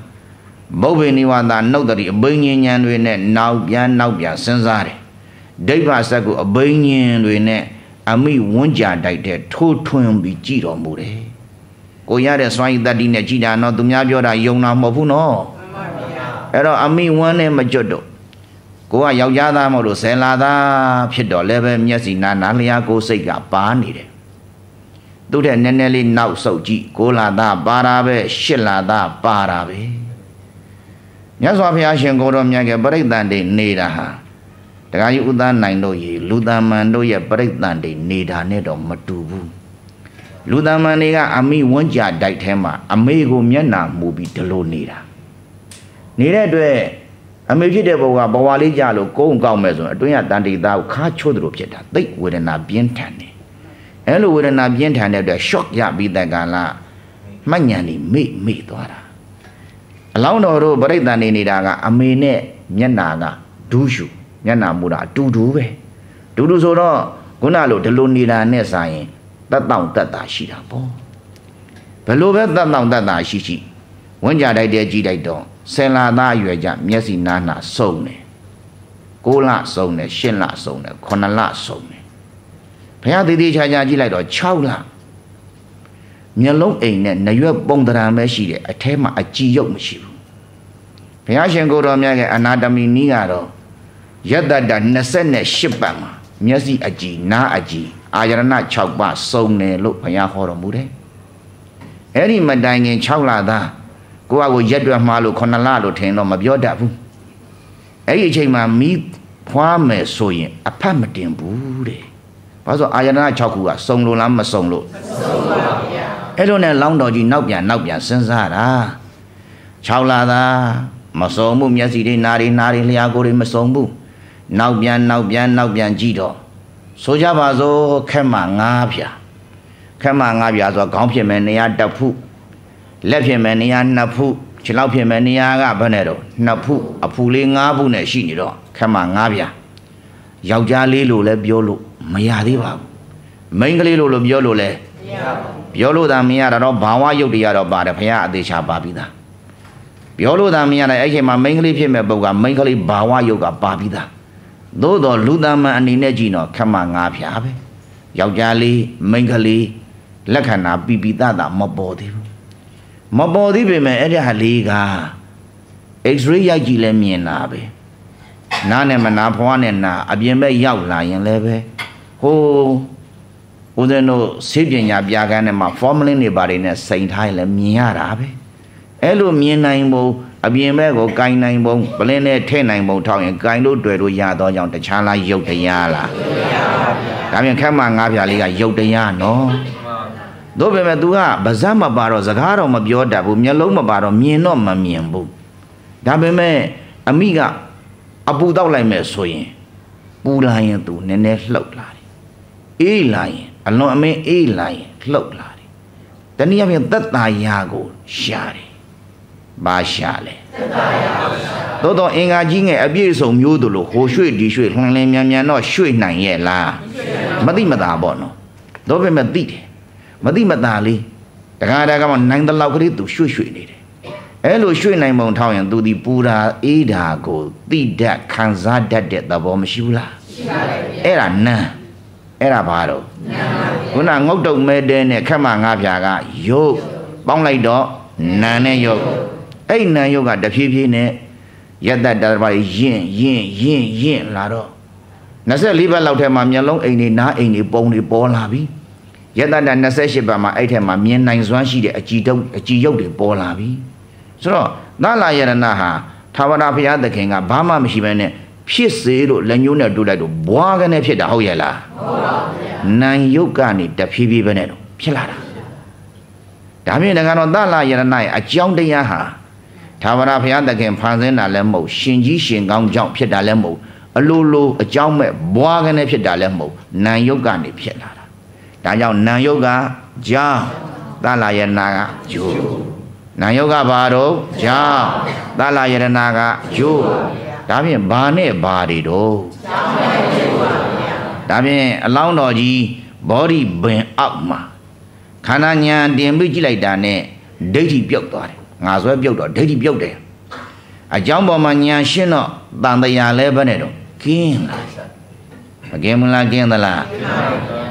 ဘုဗ္ဗေနိဝါဒနှုတ်တရီအဘိညာဉ်ဉာဏ်တွေနဲ့နောက်ပြန်နောက်ပြန်စဉ်းစားတယ်ဒိဗ္ဗစက်ကိုအဘိညာဉ်တွေနဲ့အမိဝန်းကြတိုက်တဲ့ထိုးထွင်းပြီးကြည်တော်မူတယ်ကိုရတဲ့စွမ်းရည်တတ္တိနဲ့ကြည်တာနော်သူများပြောတာယုံတာမဟုတ်ဘူးနော်မှန်ပါဗျာအဲ့တော့အမိဝမ်းနဲ့မကြွတော့ကိုကယောက်ျားသားမဟုတ်လို့ဇယ်လာသားဖြစ်တော့လည်းပဲမျက်စိနာနာလျာကိုစိတ်ကပါနေတယ်သူ့ထက်နည်းနည်းလေးနောက်ဆုတ်ကြည့်ကိုလာသားပါတာပဲရှစ်လာသားပါတာပဲမြတ်စွာဘုရားရှင်ကိုတော်မြတ်ကပြိဋ္ဌာန်တွေနေတာဟာတရားကြီးဥဒ္ဒနိုင်တို့ရေလူတမန်တို့ရဲ့ပြိဋ္ဌာန်တွေနေတာနဲ့တော့မတူဘူးလူသားမန်တွေက အမိဝန်းကြဒိုက်ထဲမှာအမေကိုမျက်နာမူပြီးဒလို့နေတာနေတဲ့အတွက်အမေဖြစ်တဲ့ဘဝကဘဝလေးကြလို့ကိုုံကောက်မဲ့ဆိုရင်အတွင်းကတန်တေသားကိုခါချိုးသလိုဖြစ်တာသိဝေဒနာပြင်းထန်တယ်အဲလိုဝေဒနာပြင်းထန်တဲ့အတွက် shock ရပြီးတက်ကလာမှတ်ဉာဏ်နေမေ့မေ့သွားတာအလောင်းတော်တို့ပြိဿန်နေနေတာက အမေနဲ့မျက်နာကဒူးရှူမျက်နာမူတာအတူတူပဲဒူးတူဆိုတော့ခုနလိုဒလိုနေတာနဲ့ဆိုင်ရင်တက်တောင့်တက်တာရှိတာပေါ့ဘလို့ပဲတက်တောင့်တက်တာရှိရှိဝန်းကြတိုက်တဲ့ကြည်လိုက်တော့ဆင်လာသားရွယ်ကြမျက်စိနားနာစုံတယ်၉လစုံတယ်၈လစုံတယ်9လစုံတယ်ဘုရားသေးသေးချာချာကြည့်လိုက်တော့6လမျက်လုံးအိမ်နဲ့နရွက်ပုံတရံပဲရှိတယ်အထဲမှာအကြည်ရုပ်မရှိဘူးဘုရားရှင်ကိုတော်မြတ်ရဲ့အနာတမီနီးကတော့ယတ္တတ28ပတ်မှာမျက်စိအကြည်နားအကြည်အာရဏ6ပါးစုံတယ်လို့ဘုရားဟောတော်မူတယ်။အဲ့ဒီမတိုင်ခင်6လသားကိုကကိုရက်တွက်မှားလို့9လလို့ထင်တော့မပြောတတ်ဘူး။အဲ့ဒီအချိန်မှာမိဖွားမယ်ဆိုရင်အဖတ်မတင်ဘူးတဲ့။ဘာလို့အာရဏ6ခုကစုံလို့လားမစုံလို့မစုံပါဘူး။အဲ့လိုနဲ့လောင်းတော်ကြီးနောက်ပြန်နောက်ပြန်စဉ်းစားတာ6လသားမစုံမှုမျက်စိတွေနားတွေနားတွေလျှာကိုယ်တွေမစုံဘူး။နောက်ပြန်နောက်ပြန်နောက်ပြန်ကြည့်တော့ဆိုကြပါစို့ခက်မှငါးပြာခက်မှငါးပြာဆိုခေါင်းဖြစ်မယ်နေရာတစ်ဖုလက်ဖြစ်မယ်နေရာနှစ်ဖုခြေလောက်ဖြစ်မယ်နေရာကဘယ်နဲ့တော့နှစ်ဖုအဖူလေးငါးဖုနဲ့ရှိနေတော့ခက်မှငါးပြာယောက်ျားလေးလို့လည်းပြောလို့မရသေးပါဘူးမိန်းကလေးလို့လို့ပြောလို့လည်းမရပါဘူးပြောလို့သာမရတာတော့ဘာဝရုပ်တရားတော့ပါတယ်ဘုရားအသေးချာပါပြီးသားပြောလို့သာမရတဲ့အဲ့ချိန်မှာမိန်းကလေးဖြစ်မဲ့ပုဂ္ဂိုလ်ကမိန်းကလေးဘာဝရုပ်ကပါပြီးသားသို့တော့လူသားမန်အနေနဲ့ကြည့်တော့ခမငါးဖြာပဲယောက်ျားလေးမိန်းကလေးလက္ခဏာပီပီတတမပေါ်သေးဘူးမပေါ်သေးပေမဲ့အဲ့ဒီဟာလေးက X-ray ရိုက်ကြည့်လဲမြင်တာပဲနားနဲ့မနာဖွားနဲ့နာအပြင်ဘက်ရောက်လာရင်လည်းပဲဟိုဦးဇင်းတို့ဆေးပညာပြခန်းထဲမှာ formalin တွေပါတယ်နဲ့စိန်ထားရင်လည်းမြင်ရတာပဲအဲ့လိုမြင်နိုင်ဖို့အပြင်ဘက်ကိုကင်နိုင်ပုံပလင်းနဲ့ထဲ့နိုင်ပုံထောက်ရင်ကင်လို့တွေ့လို့ရတော့ကြောင့်တခြားလားယုတ်တရားလားဒါပြန်ခက်မှငါးပြားလေးကယုတ်တရားနော်တို့ပေမဲ့ तू ကပါဇက်မပါတော့စကားတော့မပြောတတ်ဘူးမျက်လုံးမပါတော့မြင်တော့မမြင်ဘူးဒါပေမဲ့အမိကအပူတောက်လိုက်မယ်ဆိုရင်ပူလာရင် तू နည်းနည်းလှုပ်လာတယ်အေးလာရင်အလွန်အမင်းအေးလာရင်လှုပ်လာတယ်တနည်းအားဖြင့်သက်သာရာကိုရှာတယ်ဘာရှာလဲသို့တော့အင်္ဂါကြီးငယ်အပြည့်စုံမျိုးတို့လို့ဟိုရွှေ့ဒီရွှေ့လှန်လင်းမြန်မြန်တော့ရွှေ့နိုင်ရဲ့လားမသိမသာပေါ့နော်တော့ပဲမသိတယ်မသိမသာလေးတခါတခါမှနိုင်တဲ့လောက်ကလေးသူရွှေ့ရွှေ့နေတယ်အဲ့လိုရွှေ့နိုင်ပုံထောင်းရင်သူဒီပူတာအေးတာကိုတိတတ်ခံစားတတ်တဲ့သဘောမရှိဘူးလားရှိပါတယ်ဗျအဲ့ဒါနန်းအဲ့ဒါဘာတော့ခုနငုတ်တုံမဲတဲနဲ့ခက်မငါးဖြာကယုတ်ပေါင်းလိုက်တော့နန်းနဲ့ယုတ်အဲ့နာယုတ်ကတဖြည်းဖြည်းနဲ့ယတ္တတရပါယင့်ယင့်ယင့်ယင့်လာတော့24ဘက်လောက်ထဲမှာမျက်လုံးအိမ်တွေနားအိမ်တွေပုံတွေပေါ်လာပြီယတ္တတ28ဘက်မှာအဲ့ထဲမှာမြင်နိုင်စွမ်းရှိတဲ့အကြည်တုပ်အကြည်ယုတ်တွေပေါ်လာပြီဆိုတော့သလာယရဏဟာသာဝရဘုရားသခင်ကဘာမှမရှိဘဲနဲ့ဖြစ်စေလို့လက်ညှိုးနဲ့တို့လိုက်တော့ဘွားကနေဖြစ်တာဟုတ်ရဲ့လားဟုတ်ပါဘူးဗျာနံယုတ်ကနေတဖြည်းဖြည်းပဲနဲ့တော့ဖြစ်လာတာဒါမြင်ငါတော့သလာယရဏရဲ့အကြောင်းတရားဟာထာဝရဘုရားသခင်ဖန်ဆင်းတာလည်းမဟုတ်ရှင်ကြီးရှင်ကောင်းကြောင့်ဖြစ်တာလည်းမဟုတ်အလိုလိုအကြောင်းမဲ့ဘွားကနေဖြစ်တာလည်းမဟုတ်နာယုတ်ကနေဖြစ်လာတာဒါကြောင့်နာယုတ်ကကြောင်းသလာယနာကယိုနာယုတ်ကဘာတော့ကြောင်းသလာယနာကယိုဒါဖြင့်ဘာနဲ့ဘာတွေတော့ကြောင်းနဲ့ယိုပါဗျာဒါဖြင့်အလောင်းတော်ကြီးဘောဓိပင်အောက်မှာခန္ဓာညာတင်ပြီးကြည့်လိုက်တာနဲ့ဒိဋ္ဌိပြုတ်သွားတယ်ငါဆွဲပြုတ်တော့ဒိဋ္ဌိပြုတ်တယ်အကြောင်းပေါ်မှာညာရှင်းတော့တန်တရာလဲပဲနဲ့တော့ကင်းလားမကင်းမလားကင်းသလား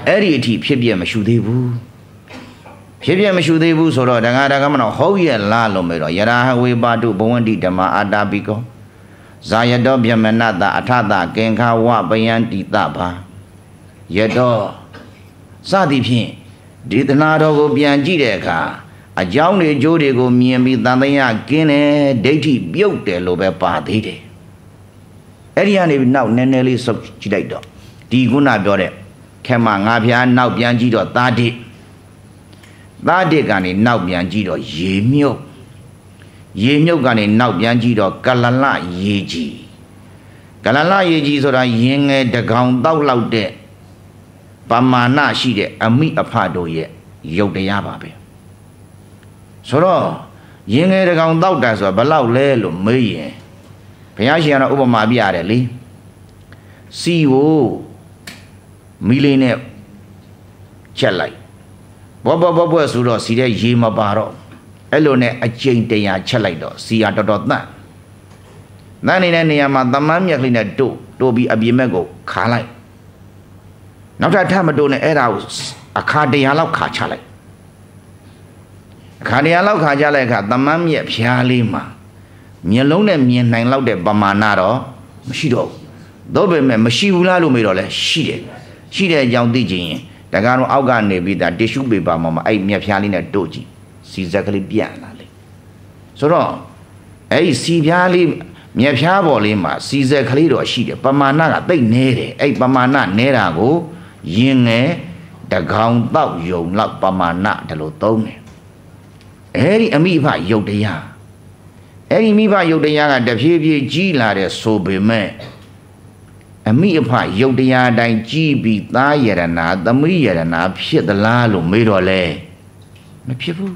အဲ့ဒီအထိဖြစ်ပြမရှိသေးဘူးဖြစ်ပြမရှိသေးဘူးဆိုတော့ဒကာဒကာမနော်ဟုတ်ရဲ့လားလို့မေတော့ယရာဟဝေပါတုဘဝန္တိဓမ္မအာတာပိကောဇာယတောဗျမနတာအထတာကင်္ခဝပယံတိတပါယတောစသည်ဖြင့်ဒေသနာတော်ကိုပြန်ကြည့်တဲ့အခါအကြောင်းတွေကျိုးတွေကိုမြင်ပြီးတန်တရားကင်းတယ်ဒိဋ္ဌိပြုတ်တယ်လို့ပဲပါသေးတယ်အဲ့ဒီကနေနောက်နည်းနည်းလေးဆုပ်ကြည့်လိုက်တော့ဒီခုနပြောတဲ့ခဲမငါဖျား နောက်ပြန်ကြည့်တော့သာတိသာတိကနေနောက်ပြန်ကြည့်တော့ရေမြုပ်ရေမြုပ်ကနေနောက်ပြန်ကြည့်တော့ကလလရေကြီးကလလရေကြီးဆိုတာရင်ငယ်တကောင်တောက်လောက်တဲ့ပမာဏရှိတဲ့အမိအဖတို့ရဲ့ရုပ်တရားပါပဲဆိုတော့ရင်ငယ်တကောင်တောက်တာဆိုတာဘလောက်လဲလို့မေးရင်ဘုရားရှင်ကတော့ဥပမာပြရတယ်လေစီကိုမီလင်းနဲ့ချက်လိုက်ဘောဘောဘောဘောဆိုတော့စီတဲ့ရေမပါတော့အဲ့လိုနဲ့အကျိန်တရာ ချက်လိုက်တော့စီကတော်တော်တန့်တန့်နေတဲ့နေရာမှာတမန်းမြက်ကလေးနဲ့တို့တို့ပြီးအပြင်ဘက်ကိုခါလိုက်နောက်ထပ်ထပ်မတို့နဲ့အဲ့ဒါကိုအခါတရာလောက်ခါချလိုက်ခါတရလောက်ခါကြလိုက်ခါတမန်းမြက်ဖျားလေးမှာ မျက်လုံးနဲ့မြင်နိုင်လောက်တဲ့ပမာဏတော့မရှိတော့ဘူးသို့ပေမဲ့မရှိဘူးလားလို့မေးတော့လဲရှိတယ်ရှိတဲ့အကြောင်းသိချင်ရင်တကားတော့အောက်ကနေပြီးဒါတ िश ူပေပါမှာအဲ့မြက်ဖျားလေးနဲ့တို့ကြည့်စီဇက်ကလေးပြန့်လာလေဆိုတော့အဲ့ဒီစီဖျားလေးမြက်ဖျားပေါ်လေးမှာစီဇက်ကလေးတော့ရှိတယ်ပမာဏကတိတ်နေတယ်အဲ့ပမာဏနေတာကို ရင်ငယ်တကောင်တောက်ယုံလောက်ပမာဏဒါလို့သုံးတယ်အဲဒီအမိဖယုတ်တရားအဲ့ဒီမိဘယုတ်တရားကတဖြည်းဖြည်းကြီးလာတဲ့ဆိုပေမဲ့အမိအဖယုတ်တရားအတိုင်းကြီးပြီးသားယရနာသမီးယရနာဖြစ်သလားလို့မေးတော့လဲမဖြစ်ဘူး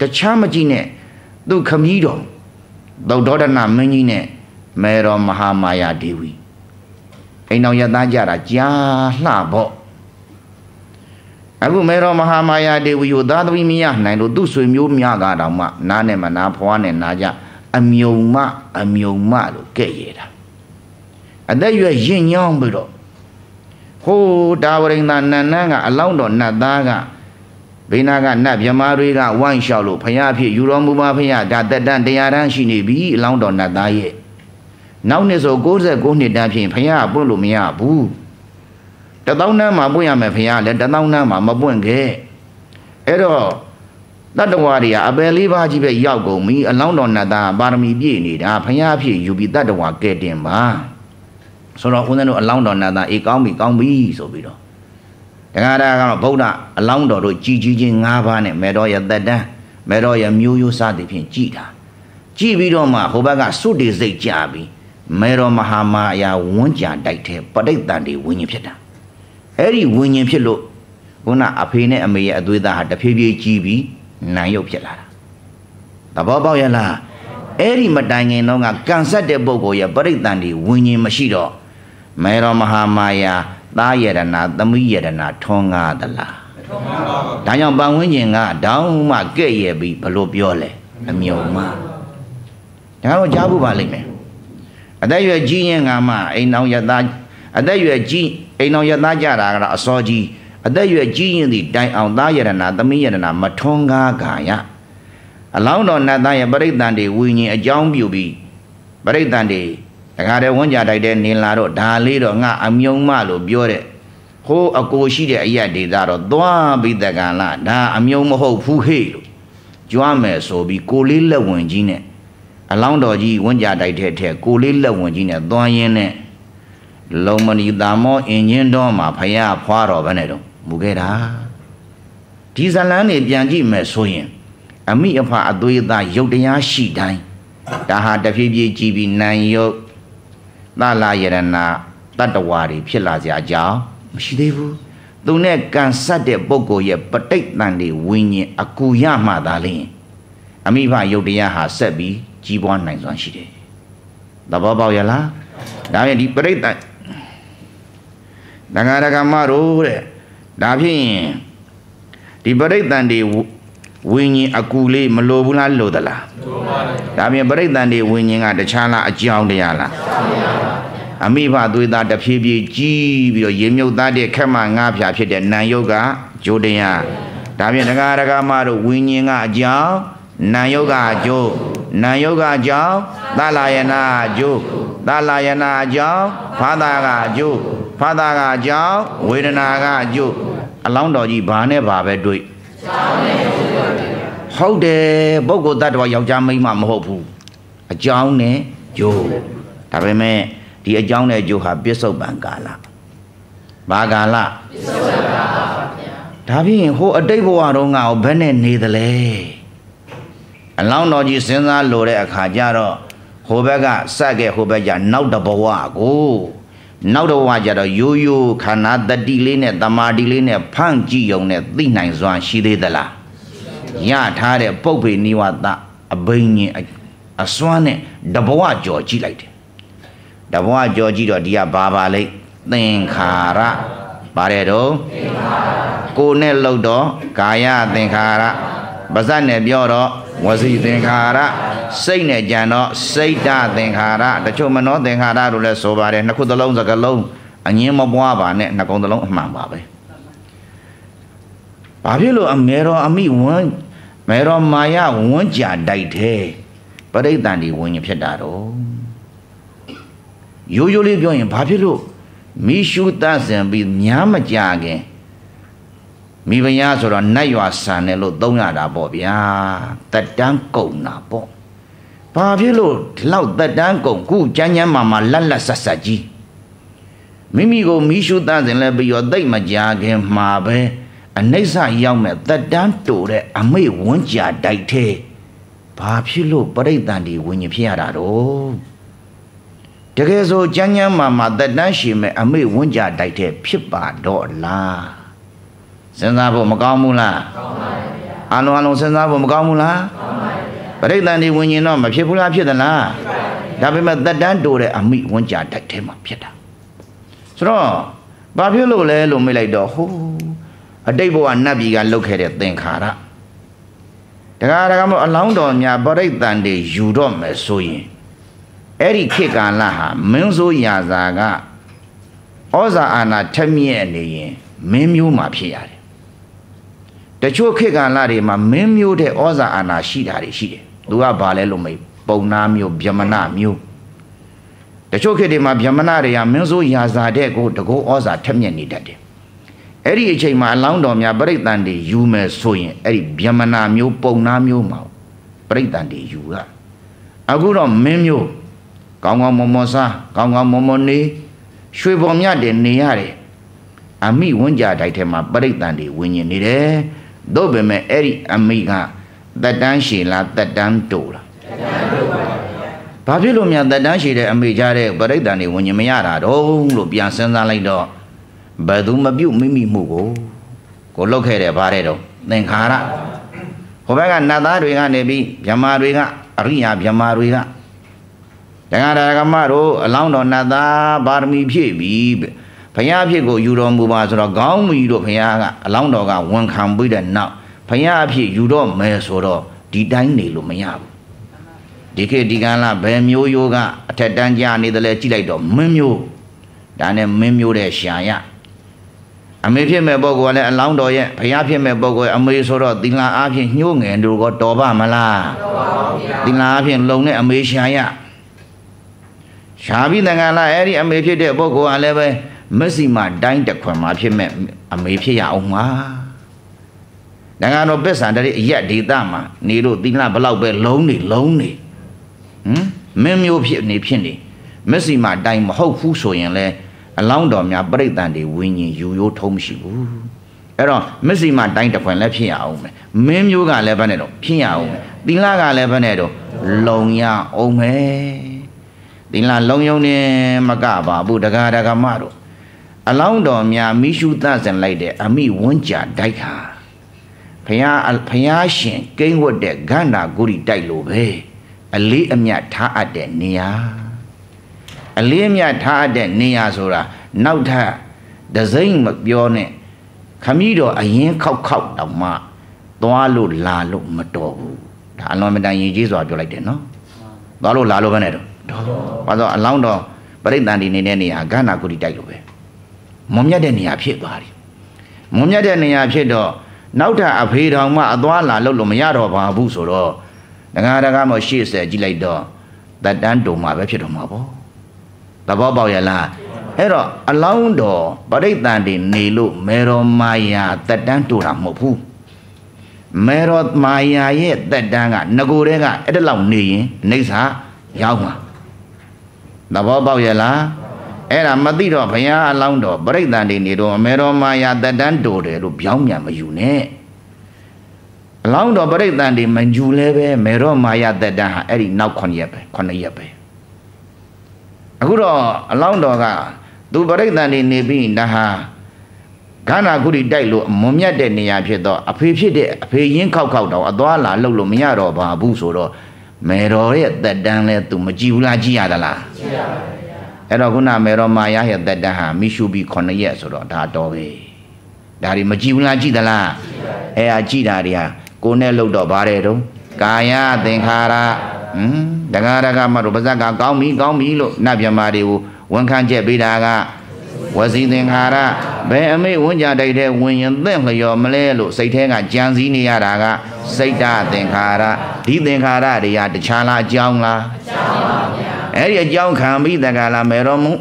တခြားမကြည့်နဲ့သူခမည်းတော်သုတ်တော်ဒနာမင်းကြီးနဲ့မေတော်မဟာမာယာဒေဝီအိမ်တော်ရသားကြတာကြားလှပေါ့အခုမေတော်မဟာမာယာဒေဝီယိုသာသမီမရနိုင်လို့သူ့ဆွေမျိုးများကတောင်မှနားနဲ့မနာဖွားနဲ့နားကြအမြုံမအမြုံမလို့ကဲ့ရတာအသက်ရွယ်ရင့်ညောင်းပြီးတော့ဟိုးတာဝရိန်သာနန္နန်းကအလောင်းတော်နတ်သားကဘိနာကနတ်မြမာတွေကဝိုင်းလျှောက်လို့ဖရာဖြစ်ယူတော်မူပါဖရာဒါတက်တန်တရားတန်းရှိနေပြီအလောင်းတော်နတ်သားရဲ့နောက်နှစ်ဆို69နှစ်တန်းဖြင့်ဖရာပွင့်လို့မရဘူးတသောနန်းမှာပွင့်ရမယ်ဘုရားလည်းတသောနန်းမှာမပွင့်ခဲ့အဲ့တော့တတ္တဝါတွေကအပယ်လေးပါးကြီးပဲရောက်ကုန်ပြီအလောင်းတော်နတ်သားပါရမီပြည့်နေတာဘုရားဖြစ်ယူပြီးတတ္တဝါကဲတင်ပါဆိုတော့ဦးဇင်းတို့အလောင်းတော်နတ်သားအေကောင်းပြီကောင်းပြီဆိုပြီးတော့တရားဒါကတော့ဗုဒ္ဓအလောင်းတော်တို့ကြည်ကြီးချင်း၅ပါးနဲ့မေတော်ရသက်တန်းမေတော်ရမျိုးရိုးစသည်ဖြင့်ကြည်တာကြည်ပြီးတော့မှဟိုဘက်ကစွတေစိတ်ကြပြီးမေတော်မဟာမာယာဝန်းကြံတိုက်တဲ့ပဋိသင်္ဍေဝิญဉ်ဖြစ်တာအဲ့ဒီဝิญဉ်ဖြစ်လို့ခုနအဖေနဲ့အမေရဲ့အသွေးသားဟာတဖြည်းဖြည်းကြီးပြီးနာယုတ်ဖြစ်လာတာသဘောပေါက်ရလားအဲ့ဒီမတိုင်ခင်တော့ကကန်ဆက်တဲ့ပုံကိုရပြိတ္တန်ဒီဝิญဉ်မရှိတော့မေရောမဟာမာယာသားယရဏသမီးယရဏထွန်ကားသလားမထွန်ကားပါဘူးဒါကြောင့်ပန်ဝင်းကျင်က တောင်းမှကဲ့ရဲ့ပြီးဘလို့ပြောလဲအမြုံမဒါတော့ကြားဖို့ပါလိမ့်မယ်အသက်ရွယ်ကြီးရင်ကမှအိမ်အောင်ယသားအသက်ရွယ်ကြီးအိမ်တော်ရသားကြတာကတော့အစောကြီးအသက်ရွယ်ကြီးရင်သည့်တိုင်အောင်သားယရနာသမီးယရနာမထွန်းကားကာယအလောင်းတော်နတ်သားရဲ့ပရိသန်တွေဝိညာဉ်အကြောင်းပြုပြီးပရိသန်တွေတခါတည်းဝန်းကြတိုက်တဲ့နေလာတော့ဒါလေးတော့ငါအမြုံမလို့ပြောတဲ့ဟိုးအကိုရှိတဲ့အရက်ဒေတာတော့သွားပြီးတက္ကလာဒါအမြုံမဟုတ်ဘူးဟေ့လို့ကြွားမယ်ဆိုပြီးကိုလေးလက်ဝင်ကြီးနဲ့အလောင်းတော်ကြီးဝန်းကြတိုက်တဲ့ထဲကိုလေးလက်ဝင်ကြီးနဲ့သွားရင်းနဲ့လုံမဏီတာမောအင်ဂျင်တော်မှာဖယားဖွာတော်ဘယ်နဲ့တော့မူခဲ့တာဒီဇလန်းနေပြန်ကြည့်မယ်ဆိုရင်အမိအဖအသွေးသားရုပ်တရားရှိတိုင်းဒါဟာတဖြည်းဖြည်းကြည်ပြီးနိုင်ယုတ်သလာယရဏတတ္တဝါတွေဖြစ်လာကြအကြောင်းမရှိသေးဘူးသူနဲ့ကန်ဆက်တဲ့ပုဂ္ဂိုလ်ရဲ့ပဋိသင်္ဍေဝိညာဉ်အကူရမှသာလျှင်အမိဘယုတ်တရားဟာဆက်ပြီးကြီးပွားနိုင်စွမ်းရှိတယ်။သဘောပေါက်ရလား။ဒါပြန်ဒီပဋိသင်္ဍဒကာဒကာမတို့တဲ့ဒါဖြစ်ရင်ဒီပရိသန်တွေဝိညာဉ်အကူလေးမလိုဘူးလားလိုသလားလိုပါဘူးဒါပြင်ပရိသန်တွေဝိညာဉ်ကတခြားလားအကြောင်းတရားလားအမိဘသွေးသားတဖြည်းဖြည်းကြီးပြီးတော့ရေမြုပ်သားတဲ့ခက်မှငါးဖြာဖြစ်တဲ့နာယုတ်ကဂျိုတရားဒါပြင်ဒကာဒကာမတို့ဝိညာဉ်ကအကြောင်းနာယုတ်ကအကျိုးနာယုတ်ကအကြောင်းသလာယနာအကျိုးသလာယနာအကြောင်းဖာသာကအကျိုးဖာသာကအကြောင်းဝေဒနာကအကျိုးအလောင်းတော်ကြီးဘာနဲ့ဘာပဲတွေ့ဟုတ်တယ်ပုဂ္ဂိုလ်တ attva ယောက်ျားမိန်းမမဟုတ်ဘူးအကြောင်းနဲ့ကျိုးဒါပေမဲ့ဒီအကြောင်းနဲ့ကျိုးဟာပြစ္ဆုတ်ပံကာလဘာကာလပြစ္ဆုတ်ပံကာလပါဗျာဒါဖြင့်ဟိုအတိတ်ဘဝတုန်းကဘယ်နဲ့နေသလဲအလောင်းတော်ကြီးစဉ်းစားလို့တဲ့အခါကျတော့ဟိုဘက်ကစက်ခဲ့ဟိုဘက်ကနောက်တဘဝကိုနောက်တော့ကျတော့ရိုးရိုးခန္ဓာတတိလေးနဲ့တမာတိလေးနဲ့ဖန့်ကြည့်ုံနဲ့သိနိုင်စွာရှိသေးသလားရထားတဲ့ပုပ်ဖေနိဝတအဘိညာဉ်အစွမ်းနဲ့တဘဝကြော်ကြည့်လိုက်တယ်တဘဝကြော်ကြည့်တော့ဒီကဘာပါလိမ့်သင်္ခါရပါတယ်တော့သင်္ခါရကိုယ်နဲ့လှုပ်တော့ကာယသင်္ခါရပါဇတ်နဲ့ပြောတော့ဝစီသင်္ခါရစိတ်နဲ့ကြံတော့စိတ်တသင်္ခါရတချို့မနောသင်္ခါရလို့လည်းဆိုပါတယ်နှစ်ခုသလုံးစကလုံးအငင်းမပွားပါနဲ့နှစ်ကုံသလုံးအမှန်ပါပဲဘာဖြစ်လို့အမေတော်အမိဝန်းမေတော်မာယဝန်းကြတိုက်တယ်ပရိသန်ဒီဝิญဖြစ်တာတော့ရိုးရိုးလေးပြောရင်ဘာဖြစ်လို့မိရှုသဆင်ပြီးညာမကြခင်မိဘရားဆိုတော့နတ်ရွာဆန်တယ်လို့သုံးရတာပေါ့ဗျာတက်တန်းကုန်တာပေါ့ဘာဖြစ်လို့ဒီလောက်သက်တမ်းကုန်ခုကျန်းကျန်းမာမာလတ်လတ်ဆတ်ဆတ်ကြီးမိမိကိုမိရှုတန်းစဉ်လဲပြီးတော့တိတ်မကြခင်မှာပဲအနှိမ့်ဆရောက်မဲ့သက်တမ်းတူတဲ့အမိတ်ဝန်းကြတိုက်သေးဘာဖြစ်လို့ပြိတ္တန်ဒီဝิญဉ်ဖြစ်ရတာတော့တကယ်ဆိုကျန်းကျန်းမာမာသက်တမ်းရှိမဲ့အမိတ်ဝန်းကြတိုက်သေးဖြစ်ပါတော့လားစဉ်းစားဖို့မကောင်းဘူးလားကောင်းပါရဲ့ဗျာအလုံးအလုံးစဉ်းစားဖို့မကောင်းဘူးလားကောင်းပါရဲ့ပရိသန္တိဝิญဉ်တော့မဖြစ်ဘူးလားဖြစ်သလားဒါပေမဲ့သက်တမ်းတိုးတဲ့အမိဝန်ကြာတိုက်ထဲမှာဖြစ်တာဆိုတော့ဘာဖြစ်လို့လဲလို့မေးလိုက်တော့ဟိုးအတိတ်ဘဝနတ်ပြည်ကလှုပ်ခဲ့တဲ့သင်္ခါရဒကာဒကာမို့အလောင်းတော်များပရိသန္တိယူတော့မယ်ဆိုရင်အဲ့ဒီခေတ်ကာလဟာမင်းစိုးရာဇာကဩဇာအာဏာထက်မြက်နေရင်မင်းမျိုးမှာဖြစ်ရတယ်တချို့ခေတ်ကာလတွေမှာမင်းမျိုးတဲ့ဩဇာအာဏာရှိတာတွေရှိတယ်သူကဘာလဲလို့မေးပုံနာမျိုးဗျမနမျိုးတချို့ခေတ်တွေမှာဗျမနတွေကမင်းစိုးရာဇာတဲ့ကိုတကောဩဇာထက်မြက်နေတတ်တယ်အဲ့ဒီအချိန်မှာအလောင်းတော်များပြိတ္တန်တွေယူမယ်ဆိုရင်အဲ့ဒီဗျမနာမျိုး ပုံနာမျိုးမှာပြိတ္တန်တွေယူရအခုတော့မင်းမျိုးကောင်းကောင်းမွန်မွန်စားကောင်းကောင်းမွန်မွန်နေရွှေပေါ်မြတ်တယ်နေရတယ်အမိဝန်းကြတိုက်ထဲမှာပြိတ္တန်တွေဝင်နေတယ်သို့ပေမဲ့အဲ့ဒီအမိကတက်တန်းရှည်လားတက်တန်းတူလားတက်တန်းတူပါဗျာဘာဖြစ်လို့များတက်တန်းရှည်တဲ့အမိကြတဲ့ပရိသတ်တွေဝิญဉ်မရတာတော့လို့ပြန်စဉ်းစားလိုက်တော့ဘယ်သူမပြုတ်မိမိမှုကိုကိုလောက်ခဲ့တယ်ဗားတဲ့တော့သင်္ခါရဟိုဘက်ကနတ်သားတွေကနေပြီးမြမာတွေကအရိယာမြမာတွေကဒဂရကမတို့အလောင်းတော်နတ်သားပါရမီဖြည့်ပြီးဘုရားဖြစ်ကိုယူတော်မူပါဆိုတော့ခေါင်းမီတို့ဘုရားကအလောင်းတော်ကဝန်ခံပြီးတဲ့နောက်ရအဖြစ်ယူတော့မယ်ဆိုတော့ဒီတိုင်းနေလို့မရဘူးဒီခေတ်ဒီကံလာဘယ်မျိုးယောကအထက်တန်းကြာနေတယ်လဲကြည့်လိုက်တော့မင်းမျိုးဒါနဲ့မင်းမျိုးတဲ့ရှာရအမေဖြစ်မဲ့ပုဂ္ဂိုလ်ကလည်းအလောင်းတော်ရဲ့ဘုရားဖြစ်မဲ့ပုဂ္ဂိုလ်အမေဆိုတော့သီလအားဖြင့်ညှိုးငင်တို့ကတော်ပါမလားတော်ပါဘူးဗျာသီလအားဖြင့်လုံတဲ့အမေရှာရရှာပြီးတန်ခါလာအဲ့ဒီအမေဖြစ်တဲ့ပုဂ္ဂိုလ်ကလည်းပဲမက်စီမတိုင်းတခွင်မှာဖြစ်မဲ့အမေဖြစ်ရအောင်ပါနိုင်ငံတော်ပက်ဆန်တဲ့အရက်ဒေသမှာနေလို့သီလဘလောက်ပဲလုံးနေလုံးနေဟမ်မင်းမျိုးဖြစ်နေဖြစ်နေမက်စီမာတိုင်မဟုတ်ဘူးဆိုရင်လဲအလောင်းတော်များပြိတ္တန်တွေဝิญဉ်ယူရိုးထုံးမရှိဘူးအဲ့တော့မက်စီမာတိုင်တစ်ခွင်လည်းဖြစ်ရအောင်မယ်မင်းမျိုးကလည်းဘယ်နဲ့တော့ဖြစ်ရအောင်မယ်သီလကလည်းဘယ်နဲ့တော့လုံရအောင်မယ်သီလလုံယုံနေမကပါဘူးတကားတကမတို့အလောင်းတော်များမိရှုသန့်စင်လိုက်တဲ့အမိဝန်းကြတိုက်ခါဘုရားဘုရားရှင်ကိန်းဝတ်တဲ့ဂန္ဓာဂုရိတိုက်လိုပဲ အလေးအမြတ်ထားအပ်တဲ့နေရာအလေးအမြတ်ထားအပ်တဲ့နေရာဆိုတာနောက်ထပ်ဒဇိမ့်မပြောနဲ့ခမည်းတော်အရင်ခောက်ခောက်တောင်မှသွားလို့လာလို့မတော်ဘူးဒါအလွန်မတန်ရည်ကြီးစွာပြောလိုက်တယ်နော်သွားလို့လာလို့ပဲနဲ့တော့ဘာလို့အလောင်းတော်ပြိတ္တန်ဒီနေတဲ့နေရာဂန္ဓာဂုရိတိုက်လိုပဲမွန်မြတ်တဲ့နေရာဖြစ်သွားတယ်မွန်မြတ်တဲ့နေရာဖြစ်တော့နောက်ထပ်အဖေတော်မှအသွာလာလို့လို့မရတော့ပါဘူးဆိုတော့ငငါတကားမရှေ့ဆက်ကြည့်လိုက်တော့တတ်တန်းတုံမှာပဲဖြစ်တော့မှာပေါ့သဘောပေါက်ရလားအဲ့တော့အလောင်းတော်ပရိသန်တွေနေလို့မေရောမာယာတတ်တန်းတူတာမဟုတ်ဘူးမေရောမာယာရဲ့တတ်တန်းကငကိုတဲ့ကအဲ့တလောက်နေရင်နေစာရောက်မှာသဘောပေါက်ရလားအဲ့ဒါမသိတော့ဘုရားအလောင်းတော်ပြိတ္တန်တွေနေတော့အမေတော်မာယာတတန်းတိုတယ်လို့ပြောင်းမြန်မယူနဲ့အလောင်းတော်ပြိတ္တန်တွေမယူလဲပဲမေတော်မာယာတတန်းဟာအဲ့ဒီနောက်9ရက်ပဲ9ရက်ပဲအခုတော့အလောင်းတော်ကသူပြိတ္တန်တွေနေပြီးဒါဟာကန္နာကုတိတိုက်လို့မွန်မြတ်တဲ့နေရာဖြစ်တော့အဖေဖြစ်တဲ့အဖေရင်းခောက်ခောက်တော့အသွာလာလှုပ်လို့မရတော့ပါဘူးဆိုတော့မေတော်ရဲ့တက်တန်းလဲသူမကြည့်ဘူးလားကြည့်ရသလားကြည့်ရပါတယ်အဲ့တော့ခုနမေရောမာယာရဲ့တက်တဟာမိရှုပြီး9ရက်ဆိုတော့ဒါတော်ပဲဒါတွေမကြည့်ဘူးလားကြည့်သလားအဲ့ဟာကြည့်တာတွေဟာကိုနဲ့လို့တော့ဗါတယ်တော့ကာယသင်္ခါရဟမ်ဒကာဒကာမတို့ပါဇက်ကကောင်းပြီကောင်းပြီလို့နတ်မြမာတွေကိုဝန်ခံချက်ပေးတာကဝစီသင်္ခါရဘယ်အမိတ်ဝန်ကြတိုက်တဲ့ဝင်ရင်သင့်လျော်မလဲလို့စိတ်ထဲကကြံစည်နေရတာက စိတ်တသင်္ခါရဒီသင်္ခါရတွေကတခြားလားအကြောင်းလားအကြောင်းပါဗျာအဲ့ဒီအကြောင်းခံပြီးတက္ကလာမေတော်မူ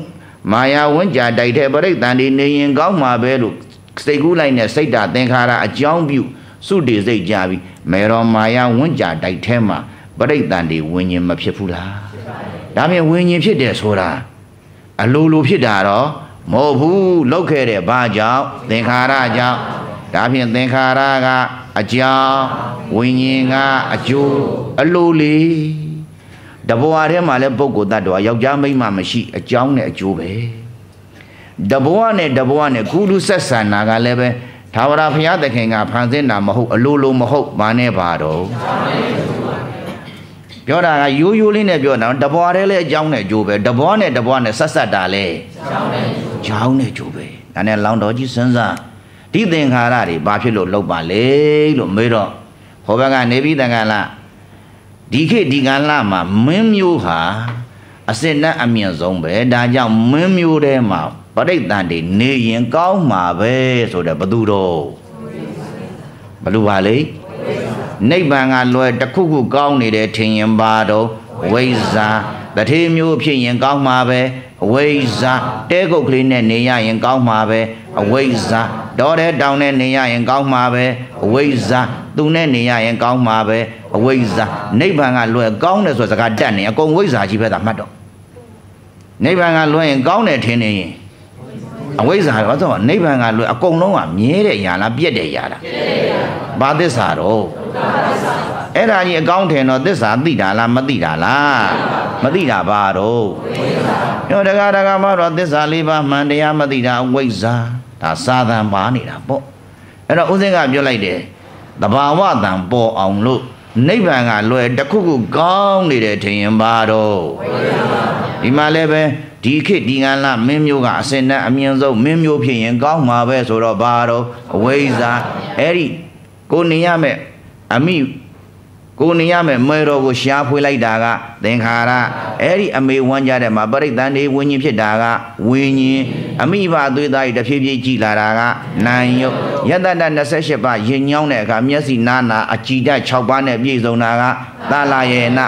မာယာဝန်းကြတိုက်တဲ့ပြိဋ္ဌာန်ဒီနေရင်ကောင်းမှာပဲလို့စိတ်ကူးလိုက်နဲ့စိတ်ဓာတ်သင်္ခါရအကြောင်းပြုစုတည်စိတ်ကြပြီးမေတော်မာယာဝန်းကြတိုက်ထဲမှာပြိဋ္ဌာန်ဒီဝิญဉ်မဖြစ်ဘူးလားဒါဖြင့်ဝิญဉ်ဖြစ်တယ်ဆိုတာအလိုလိုဖြစ်တာတော့မဟုတ်ဘူးလောက်ခဲ့တဲ့ဘာကြောင့်သင်္ခါရကြောင့်ဒါဖြင့်သင်္ခါရကအကြောင်းဝิญဉ်ကအကျိုးအလိုလေးတဘဝထဲမှာလည်းပုဂ္ဂိုလ်တ attva ယောက်ျားမိန်းမမရှိအကြောင်းနဲ့အကျိုးပဲတဘဝနဲ့တဘဝနဲ့ကုလူဆက်ဆံတာကလည်းပဲသာဝရဘုရားသခင်ကဖန်ဆင်းတာမဟုတ်အလိုလိုမဟုတ်ဘာနဲ့ပါတော့ပြောတာကရိုးရိုးလေးနဲ့ပြောတာတဘွားတည်းလည်းအကြောင်းနဲ့အကျိုးပဲတဘွားနဲ့တဘွားနဲ့ဆက်ဆက်တာလေအကြောင်းနဲ့အကျိုးပဲဒါနဲ့လောင်တော်ကြီးစဉ်းစားဒီသင်္ခါရတွေဘာဖြစ်လို့လောက်ပါလဲလို့မေးတော့ဟောဘက်ကနေပြီးတန်ခါလားဒီခေတ်ဒီကာလမှာမင်းမျိုးဟာအစစ်တမ်းအမြင့်ဆုံးပဲဒါကြောင့်မင်းမျိုးထဲမှာပရိသတ်တွေနေရင်ကောင်းမှာပဲဆိုတဲ့ဘသူတော့ဘလူပါလေနိဗ္ဗာန်ကလွယ်တခုခုကောင်းနေတယ်ထင်ရင်ပါတော့ဝိဇ္ဇာတထေမျိုးဖြစ်ရင်ကောင်းမှာပဲအဝိဇ္ဇာတဲကုတ်ကလေးနဲ့နေရရင်ကောင်းမှာပဲအဝိဇ္ဇာဒေါ်တဲ့တောင်နဲ့နေရရင်ကောင်းမှာပဲအဝိဇ္ဇာသူနဲ့နေရရင် ကောင်းမှာပဲအဝိဇ္ဇာနိဗ္ဗာန်ကလွယ်ကောင်းတယ်ဆိုတဲ့စကားတက်နေအကုန်ဝိဇ္ဇာကြီးပဲသာမှတ်တော့နိဗ္ဗာန်ကလွယ်ရင်ကောင်းတယ်ထင်နေရင်အဝိဇ္ဇာရောဆိုတော့နိဗ္ဗာန်ကလွယ်အကုန်လုံးကမြဲတဲ့အရာလားပြက်တဲ့အရာလားဘာသစ္စာတော့အဲ့ဒါကြီးအကောင်းထင်တော့သစ္စာသိတာလားမသိတာလားမသိတာပါတော့ညောတကားတကားမတော့သစ္စာလေးပါးမှန်တရားမသိတာဝိဇ္ဇာဒါစာသံပါနေတာပေါ့အဲ့တော့ဥစဉ်ကပြောလိုက်တယ်တဘာဝတန်ပေါ်အောင်လို့နိဗ္ဗာန်ကလွယ်တခုခုကောင်းနေတယ်ထင်ရင်ပါတော့ဒီမှာလည်းပဲဒီခေတ်ဒီကလာမင်းမျိုးကအစင်နဲ့အမြင့်ဆုံးမင်းမျိုးဖြစ်ရင်ကောင်းမှာပဲဆိုတော့ဘာတော့အဝိဇ္ဇာအဲ့ဒီကိုနေရမဲ့အမိကိုနေရမယ်မဲတော်ကိုရှားဖွေးလိုက်တာက သင်္ခါရအဲ့ဒီအမေဝမ်းကြတဲ့မှာပရိသန္တိဝิญဉ်ဖြစ်တာကဝิญဉ်အမိဘသွေးသားကြီးတစ်ဖြည်းဖြည်းကြည်လာတာကနာယုတ်ယတ္တတ28ပါးရင်ညောင်းတဲ့အခါမျက်စိနာနာအကြည်ဓာတ်6ပါးနဲ့ပြည့်စုံတာကသာလာယေန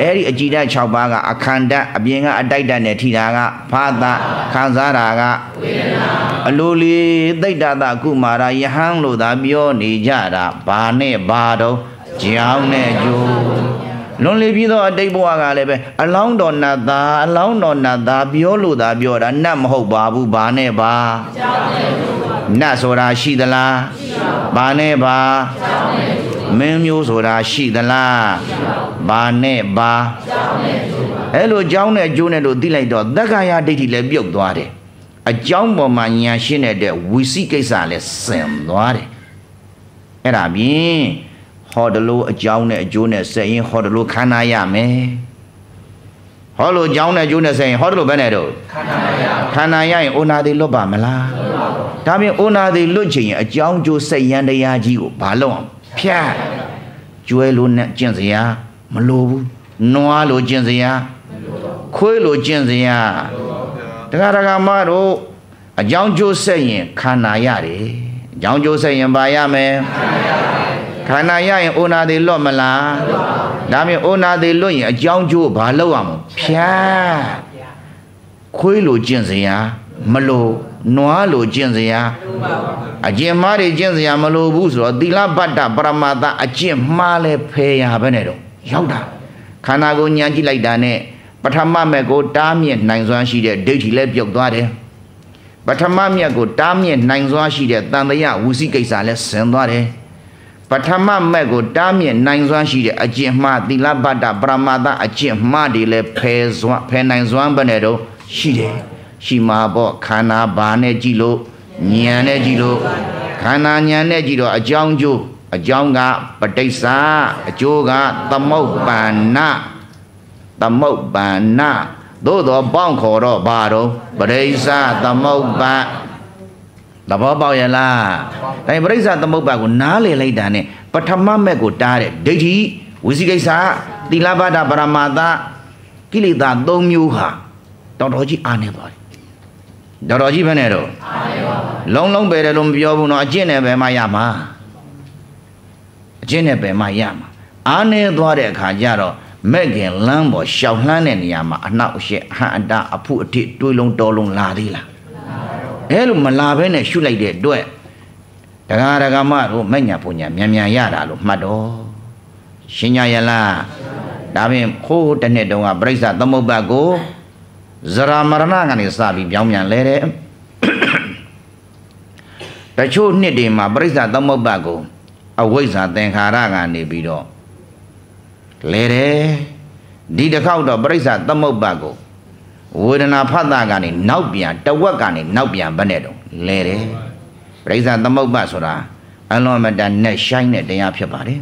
အဲ့ဒီအကြည်ဓာတ်6ပါးကအခန္ဓာအပြင်ကအတိုက်တတ်နဲ့ထိတာကဖာသခံစားတာကဝေဒနာအလိုလီသိတ္တသကုမာရယဟန်လို့သာ ပြောနေကြတာဘာနဲ့ဘာတော့ကြောင်းနဲ့ကျိုးလွန်လေပြီးတော့အတိတ်ဘဝကလည်းပဲအလောင်းတော်နတ်သားအလောင်းတော်နတ်သားပြောလို့သာ ပြောတာနတ်မဟုတ်ပါဘူးဘာနဲ့ပါနတ်ဆိုတာရှိသလားဘာနဲ့ပါမင်းမျိုးဆိုတာရှိသလားဘာနဲ့ပါအဲ့လိုကြောင်းနဲ့ကျိုးနဲ့လို့သိလိုက်တော့သက္ကာယဒိဋ္ဌိလည်းပြုတ်သွားတယ်အကြောင်းပေါ်မှာညာရှင်းတဲ့ဝီစီကိစ္စလည်းစင်သွားတယ်အဲ့ဒါပြင်ဟောတလို့အကြောင်းနဲ့အကျိုးနဲ့ဆက်ရင်ဟောတလို့ခန္ဓာရမယ်ဟောလို့အကြောင်းနဲ့အကျိုးနဲ့ဆက်ရင်ဟောတလို့ဘယ်နဲ့တော့ခန္ဓာရခန္ဓာရရင်အိုနာတိလွတ်ပါမလားဒါပြင်အိုနာတိလွတ်ချင်ရင်အကြောင်းကျိုးဆက်ရန်တရားကြီးကိုဘာလုပ်အောင် ဖြတ်ကျွဲလို့နဲ့ကျင့်စရာ မလိုဘူးနွားလို့ကျင့်စရာခွေးလို့ကျင့်စရာတရားဒဂမတို့အကြောင်းကျိုးဆက်ရင်ခန္ဓာရတယ်အကြောင်းကျိုးဆက်ရင်ဘာရမယ်ခန္ဓာရခန္ဓာရရင်အိုနာတွေလွတ်မလားဒါမျိုးအိုနာတွေလွတ်ရင်အကြောင်းကျိုးဘာလောက်ရမလဲဖြားခွေးလိုကျင့်စရာ မလိုနွားလိုကျင့်စရာအကျင့်မားတွေကျင့်စရာမလိုဘူးဆိုတော့သီလဗတ္တပရမတအကျင့်မှားလဲဖယ်ရပဲနဲ့တော့ရောက်တာခန္ဓာကိုညံကြည့်လိုက်တာနဲ့ပထမမြတ်ကိုတားမြင့်နိုင်စွမ်းရှိတဲ့ဒိဋ္ဌိလည်းပြုတ်သွားတယ်ပထမမြတ်ကိုတားမြင့်နိုင်စွမ်းရှိတဲ့တန်တရာဝစီကိစ္စလည်းဆင်သွားတယ်ပထမမက်ကိုတားမြင့်နိုင်စွမ်းရှိတဲ့အကျင့်မှားသီလဗတ္တပရမတအကျင့်မှားတွေလည်းဖယ်စွမ်းဖယ်နိုင်စွမ်းဘယ်နဲ့တော့ရှိတယ်ရှိမှာပေါ့ခန္ဓာဘာနဲ့ကြည့်လို့ဉာဏ်နဲ့ကြည့်လို့ခန္ဓာဉာဏ်နဲ့ကြည့်တော့အကြောင်းကျိုးအကြောင်းကပဋိစ္စအကျိုးကသမုပ္ပန္နသမုပ္ပန္နသို့တော်ပေါန့်ခေါ်တော့ဘာတော့ပဋိစ္စသမုပ္ပန္နသဘောပေါက်ရလားဒါပြိဿသမုပ္ပါကိုနားလည်လိုက်တာနဲ့ပထမမက်ကိုတားတဲ့ဒိဋ္ဌိဝိသိကိစ္စသီလပါဒပရမတ္တကိလေသာ၃မျိုးဟာတော်တော်ကြီးအာနေသွားတယ်တော်တော်ကြီးဘယ်နဲ့တော့အာနေပါဘူးလုံးလုံးပဲတယ်လို့မပြောဘူးနော်အကျင့်နဲ့ပဲမှရမှာအကျင့်နဲ့ပဲမှရမှာအာနေသွားတဲ့အခါကျတော့မက်ခင်လမ်းပေါ်ရှောက်လှမ်းတဲ့နေရာမှာအနောက်အရှက်အဟန်အတာအဖုအထစ်တွေးလုံးတော်လုံးလာသေးလားအဲလိုမလာဘဲနဲ့ရှုလိုက်တဲ့အတွက်ဒကာဒကာမတို့မညာပူညာမြန်မြန်ရတာလို့မှတ်တော့ရှင်းညာရလားဒါဖြင့်ခိုးတနှစ်တုန်းကပြိဿသမုပ္ပါကိုဇရာမရဏကနေစပြီးပြောင်းပြန်လဲတယ်တချို့နှစ်တွေမှာပြိဿသမုပ္ပါကိုအဝိဇ္ဇာသင်္ခါရကနေပြီးတော့လဲတယ်ဒီတစ်ခေါက်တော့ပြိဿသမုပ္ပါကိုဝေဒနာဖတ်တာကနေနောက်ပြန်တဝက်ကနေနောက်ပြန်ဘယ်နဲ့တော့လဲတယ်ပရိစ္ဆာသမုပ္ပါဆိုတာအလွန်မတန်နဲ့ရှိုင်းတဲ့တရားဖြစ်ပါတယ်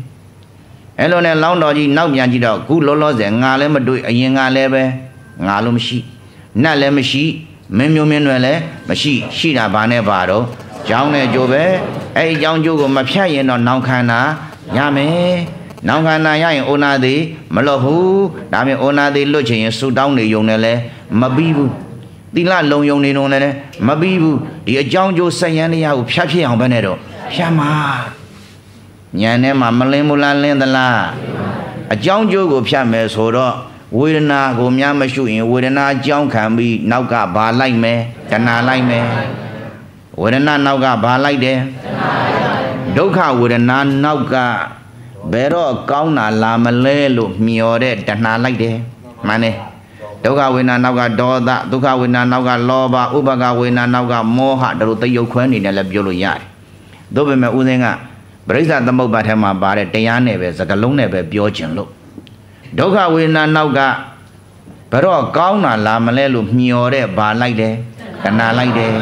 အဲလိုနဲ့လောင်းတော်ကြီးနောက်ပြန်ကြည့်တော့ခုလောလောဆယ်ငါလည်းမတွေ့အရင်ကလည်းပဲငါလို့မရှိနတ်လည်းမရှိမင်းမျိုးမင်းတွေလည်းမရှိရှိတာဘာနဲ့ပါတော့ကြောင်းနဲ့ကြိုးပဲအဲ့ဒီကြောင်းကြိုးကိုမဖြတ်ရင်တော့နောင်ခံတာရမယ်နောင်ခန္ဓာရရင်အိုနာသည်မလွတ်ဘူးဒါမြင်အိုနာသည်လွတ်ချင်ရင်ဆူတောင်းနေုံနဲ့လည်းမပြီးဘူးသီလလုံယုံနေုံနဲ့လည်းမပြီးဘူးဒီအကြောင်းကျိုးဆက်ရန်တရားကိုဖြတ်ဖြစ်အောင်ပဲနဲ့တော့ဖြတ်မှာညံထဲမှာမလင်းမလားလင်းသလားအကြောင်းကျိုးကိုဖြတ်မယ်ဆိုတော့ဝေဒနာကိုများမရှုရင်ဝေဒနာအကြောင်းခံပြီးနောက်ကဘာလိုက်မယ်တဏှာလိုက်မယ်ဝေဒနာနောက်ကဘာလိုက်တယ်ဒုက္ခဝေဒနာနောက်ကဘယ်တော့ကောင်းတာလာမလဲလို့မျောတဲ့တဏှာလိုက်တယ်မှန်တယ်ဒုက္ခဝေနာနောက်ကဒေါသဒုက္ခဝေနာနောက်ကလောဘဥပကဝေနာနောက်ကမောဟတို့လိုတယုတ်ခွဲနေတယ်လည်းပြောလို့ရတယ်သို့ပေမဲ့ဦးစင်းကပရိစ္ဆသမုပ္ပါထဲမှာပါတဲ့တရားနဲ့ပဲစကလုံးနဲ့ပဲပြောခြင်းလို့ဒုက္ခဝေနာနောက်ကဘတော့ကောင်းတာလာမလဲလို့မျောတဲ့ဘာလိုက်တယ်ကနာလိုက်တယ်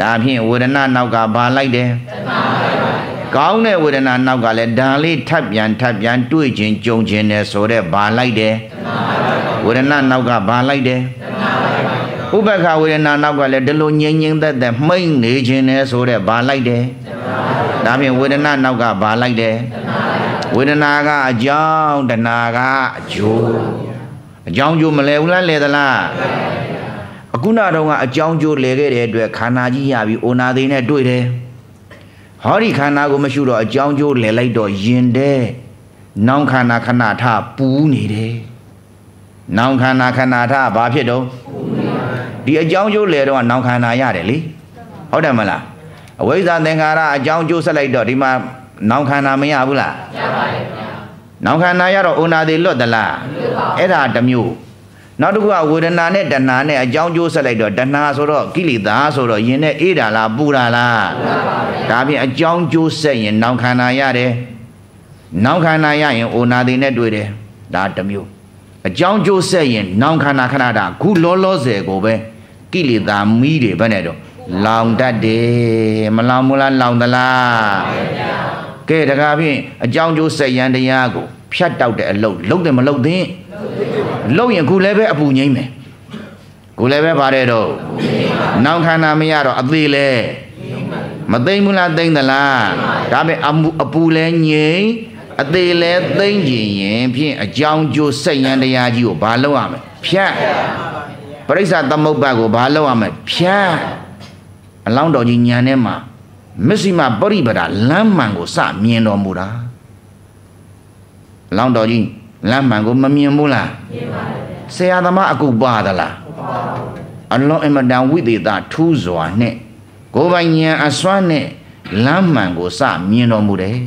ဒါဖြင့်ဝေဒနာနောက်ကဘာလိုက်တယ်ကနာကောင်းတဲ့ဝေဒနာနောက်ကလည်းဒံလေးထပ်ပြန်ထပ်ပြန်တွေ့ခြင်းကြုံခြင်းနဲ့ဆိုတော့ဘာလိုက်တယ်ဝေဒနာနောက်ကဘာလိုက်တယ်ဥပ္ပခဝေဒနာနောက်ကလည်းဒီလိုငြိမ်ငြိမ်သက်သက်မှိန်နေခြင်းနဲ့ဆိုတော့ဘာလိုက်တယ်ဒါဖြင့်ဝေဒနာနောက်ကဘာလိုက်တယ်ဝေဒနာကအကြောင်းတဏှာကအကျိုးအကြောင်းကျိုးမလဲဘူးလားလဲသလားအခုနောက်တော့ကအကြောင်းကျိုးလဲခဲ့တဲ့အတွက်ခန္ဓာကြီးရပြီးအိုနာသိနဲ့တွေ့တယ်ဟောဒီခန္ဓာကိုမရှုတော့အကြောင်းကျိုးလည်လိုက်တော့ယင်တဲ့နောင်ခန္ဓာခဏထပူနေတယ်နောင်ခန္ဓာခဏထဘာဖြစ်တော့ဒီအကြောင်းကျိုးလည်တော့နောင်ခန္ဓာရတယ်လေဟုတ်တယ်မလားအဝိဇ္ဇာသင်္ခါရအကြောင်းကျိုးဆက်လိုက်တော့ဒီမှာနောင်ခန္ဓာမရဘူးလားရပါတယ်ဗျာနောင်ခန္ဓာရတော့ဥနာတိလွတ်သလားအဲ့ဒါတစ်မျိုးနောက်တစ်ခုကဝေဒနာနဲ့တဏှာနဲ့အကြောင်းကျိုးဆက်လိုက်တော့တဏှာဆိုတော့ကိလေသာဆိုတော့ယင်နဲ့အေးတာလားပူတာလားဒါဖြင့်အကြောင်းကျိုးဆက်ရင်နောင်ခန္ဓာရတယ်နောင်ခန္ဓာရရင်အိုနာတိနဲ့တွေ့တယ်ဒါတစ်မျိုးအကြောင်းကျိုးဆက်ရင်နောင်ခန္ဓာခဏတာခုလောလောဆယ်ကိုပဲကိလေသာမီးတွေဘယ်နဲ့တော့လောင်တတ်တယ်မလောင်ဘူးလားလောင်သလားကဲတကားဖြင့်အကြောင်းကျိုးဆက်ရန်တရားကိုဖြတ်တောက်တဲ့အလုပ်လုပ်တယ်မလုပ်သင့်လုပ်သင့်လုံရင်ခုလည်းပဲအပူငိမ့်မယ်ကိုလည်းပဲပါတယ်တော့နောင်ခန္ဓာမရတော့အသေးလဲမသိမ့်ဘူးလားသိမ့်သလားဒါပေမဲ့အမှုအပူလဲငိမ့်အသေးလဲသိမ့်ကြင်ရင်ဖြင့်အကြောင်းကျိုးစိတ်ရန်တရားကြီးကိုဘာလုပ်ရမလဲဖြတ်ပရိစ္ဆာသမုပ္ပါကိုဘာလုပ်ရမလဲဖြတ်အလောင်းတော်ကြီးညံထဲမှာမစ္စည်းမပရိပဒလမ်းမှန်ကိုစမြင်တော်မူတာအလောင်းတော်ကြီးလမ်းမှန်ကိုမမြင်ဘူးလားမြင်ပါတယ်ဆရာသမားအကူပါသလားမပါဘူးအလွန်အင်မတန်ဝိသေသထူးစွာနဲ့ကိုယ်ပိုင်ဉာဏ်အစွမ်းနဲ့လမ်းမှန်ကိုစမြင်တော်မူတယ်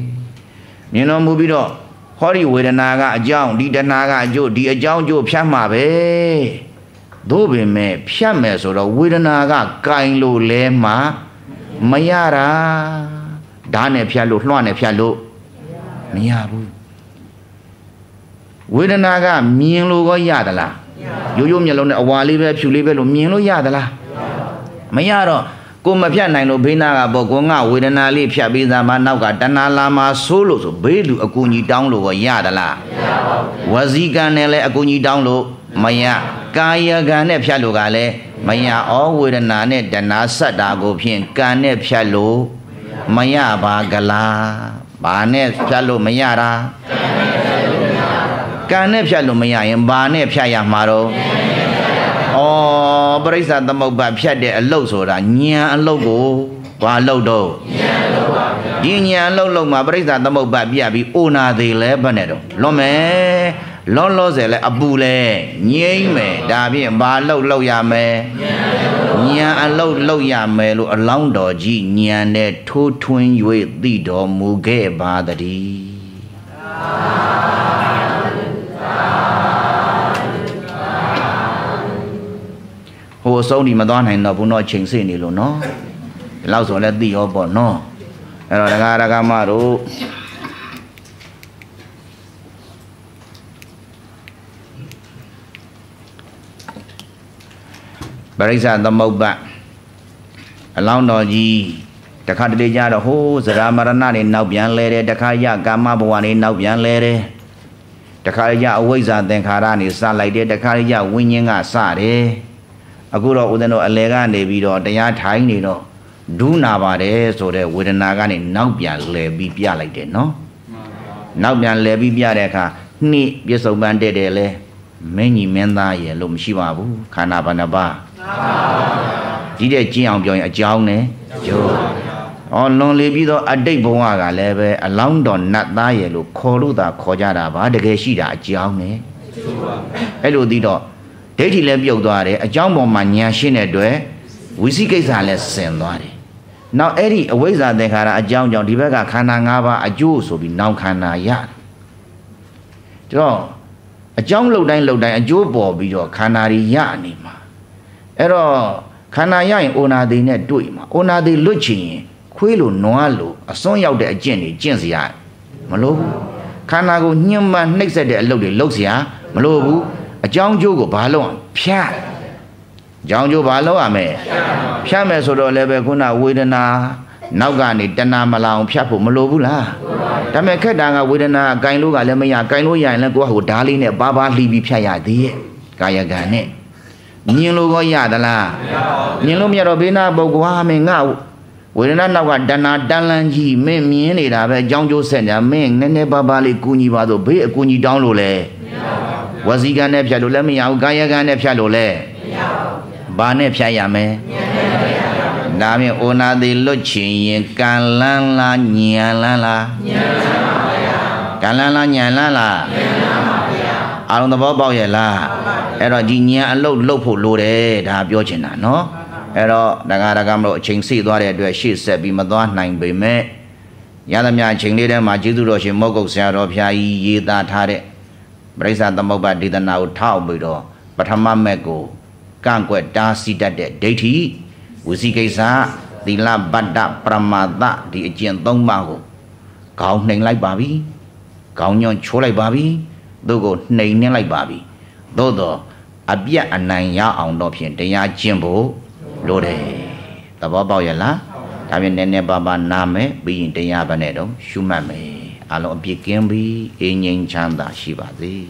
မြင်တော်မူပြီးတော့ဟောဒီဝေဒနာကအကြောင်းဒီတဏှာကအကျိုးဒီအကြောင်းကျိုးဖြတ်မှာပဲသို့ပေမဲ့ဖြတ်မယ်ဆိုတော့ဝေဒနာကကင်လို့လဲမှ မရတာဓာတ်နဲ့ဖြတ်လို့လွှမ်းနဲ့ဖြတ်လို့မရဘူးဝေဒနာကမြင်လို့ကောရသလားရိုးရိုးမျက်လုံးနဲ့အဝါလေးပဲဖြူလေးပဲလို့မြင်လို့ရသလားမရတော့ကိုမဖြတ်နိုင်လို့ဘေးနာကပေါ့ကိုငါဝေဒနာလေးဖြတ်ပြီးသားမနောက်ကတဏှာလာမှာဆိုးလို့ဆိုဘေးလူအကူကြီးတောင်းလို့ရသလားမရပါဘူးဝစီကံနဲ့လည်းအကူကြီးတောင်းလို့မရကာယကံနဲ့ဖြတ်လို့ကလည်းမရဩဝေဒနာနဲ့တဏှာဆက်တာကိုဖြင့်ကံနဲ့ဖြတ်လို့မရပါကလားဘာနဲ့ဖြတ်လို့မရတာကံနဲ့ကံနဲ့ဖြတ်လို့မရရင်ဘာနဲ့ဖြတ်ရမှာတော့ဩပရိစ္ဆာသမုပ္ပါဖြတ်တဲ့အလုတ်ဆိုတာညံအလုတ်ကိုဘာလုတ်တော့ဒီညံလုတ်လုတ်မှာပရိစ္ဆာသမုပ္ပါပြပြီးအိုနာသေးလဲဘယ်နဲ့တော့လွန်မယ်လောလောဆယ်လဲအပူလဲငိမ့်မယ်ဒါဖြင့်ဘာလုတ်လုတ်ရမယ်ညံအလုတ်လုတ်ရမယ်လို့အလောင်းတော်ကြီးညံနဲ့ထိုးထွင်း၍သိတော်မူခဲ့ပါတည်းကိုအဆုံးဒီမသွားနိုင်တော့ဘူးတော့ချိန်စစ်နေလို့နော်ဒီလောက်ဆိုလည်းသိရောပေါ့နော်အဲ့တော့ဒကာဒကာမတို့ပရိစ္ဆသမုပ္ပအလောင်းတော်ကြီးတခါတလေကြတော့ဟိုးဇရာမရဏတွေနောက်ပြန်လဲတယ်တခါရကာမဘဝတွေနောက်ပြန်လဲတယ်တခါရအဝိဇ္ဇာသင်္ခါရနေစလိုက်တယ်တခါရဝိညာဉ်ကစတယ်အခုတော့ဦးဇင်းတို့အလဲကနေပြီးတော့တရားထိုင်နေတော့ဒုနာပါတယ်ဆိုတဲ့ဝေဒနာကနေနောက်ပြန်လဲပြီးပြလိုက်တယ်နော်နောက်ပြန်လဲပြီးပြတဲ့အခါနှစ်ပြစ္ဆုတ်ပန်းတဲ့တယ်လဲမင်းကြီးမင်းသားရဲ့လို့မရှိပါဘူးခန္ဓာဘာနာပါကြီးတဲ့ကျင်းအောင်ပြောရင်အကြောင်းနဲ့ကျိုးအော်လွန်လေပြီးတော့အတိတ်ဘဝကလည်းပဲအလောင်းတော်နတ်သားရဲ့လို့ခေါ်လို့သာခေါ်ကြတာပါတကယ်ရှိတာအကြောင်းနဲ့အဲ့လိုသိတော့ဒိဋ္ဌိလည်းပြုတ်သွားတယ်အကြောင်းပေါ်မှာညာရှင်းတဲ့အတွက်ဝိသိကိစ္စလည်းဆင်သွားတယ်နောက်အဲ့ဒီအဝိဇ္ဇာသင်္ခါရအကြောင်းကြောင့်ဒီဘက်ကခန္ဓာ၅ပါးအကျိုးဆိုပြီးနောက်ခန္ဓာရတယ်ကျတော့အကြောင်းလှုပ်တိုင်းလှုပ်တိုင်းအကျိုးပေါ်ပြီးတော့ခန္ဓာတွေရနေမှာအဲ့တော့ခန္ဓာရရင်အိုနာသေးနဲ့တွေ့မှာအိုနာသေးလွတ်ချင်ရင်ခွေးလိုနွားလိုအစွန်းရောက်တဲ့အကျင့်တွေကျင့်စရာမလိုဘူးခန္ဓာကိုညှဉ်းပန်းနှိပ်စက်တဲ့အလုပ်တွေလုပ်စရာမလိုဘူးအကြောင်းကျိုးကိုဘာလုပ်အောင်ဖြတ်ကြောင်းကျိုးဘာလုပ်ရမလဲဖြတ်မယ်ဆိုတော့လည်းပဲခုနဝေဒနာနောက်ကနေတဏမလောင်ဖြတ်ဖို့မလိုဘူးလားဒါပေမဲ့ခက်တာကဝေဒနာအကင်လို့ကလည်းမရအကင်လို့ရရင်လည်းကိုကဟိုဓာလေးနဲ့ပါပါလှီးပြီးဖြတ်ရသေးရဲ့ကာယကံနဲ့မြင်လို့ကောရသလားမြင်လို့မရတော့ဘေးနာပုဂ္ဂိုလ်ဟာမင်းငါဝေဒနာနောက်ကတဏတန်လန်းကြီးမင်းမြင်နေတာပဲအကြောင်းကျိုးဆက်နေမင်းနည်းနည်းပါပါလေးကူညီပါဆိုဘေးအကူညီတောင်းလို့လေမရပါဘူးဝစီကံနဲ့ဖြတ်လို့လည်းမရဘူးကာယကံနဲ့ဖြတ်လို့လည်းမရဘူးဘာနဲ့ဖြတ်ရမလဲဒါမြင်အိုနာတိလွတ်ချင်ရင်ကံလန်းလားညံလန်းလားညံလန်းပါဗျာကံလန်းလားညံလန်းလားညံလန်းပါဗျာအာရုံသဘောပေါက်ရဲ့လားအဲ့တော့ဒီညံအလုတ်လုတ်ဖို့လိုတယ်ဒါပြောချင်တာနော်အဲ့တော့ဒကာဒကာမလို့အချိန်စီသွားတဲ့အတွက်ရှေ့ဆက်ပြီးမသွားနိုင်ပေမဲ့ရသမျှအချိန်လေးထဲမှာကျေးဇူးတော်ရှင်မောကုတ်ဆရာတော်ဖျားကြီးရေးသားထားတဲ့ပရိစ္ဆာသမုပ္ပါဒေသနာကိုထောက်ပြီးတော့ပထမမက်ကိုကန့်ကွက်တားဆီးတတ်တဲ့ဒိဋ္ဌိဝစီကိစ္စသီလဗတ္တပရမတဒီအကျင့်၃ပါးကိုခေါင်းနှိမ်လိုက်ပါပြီခေါင်းညွန့်ချိုးလိုက်ပါပြီသူ့ကိုနှိမ်နှင်းလိုက်ပါပြီသို့တော့အပြတ်အနိုင်ရအောင်တော့ဖြင့်တရားကျင့်ဖို့လိုတယ်သဘောပေါက်ရလားဒါပြင်နည်းနည်းပါးပါးနာမယ်ပြီးရင် တရားပဲနဲ့တော့ရှုမှတ်မယ်အလုံးအပြစ်ကင်းပြီးအငြိမ်ချမ်းသာရှိပါစေ။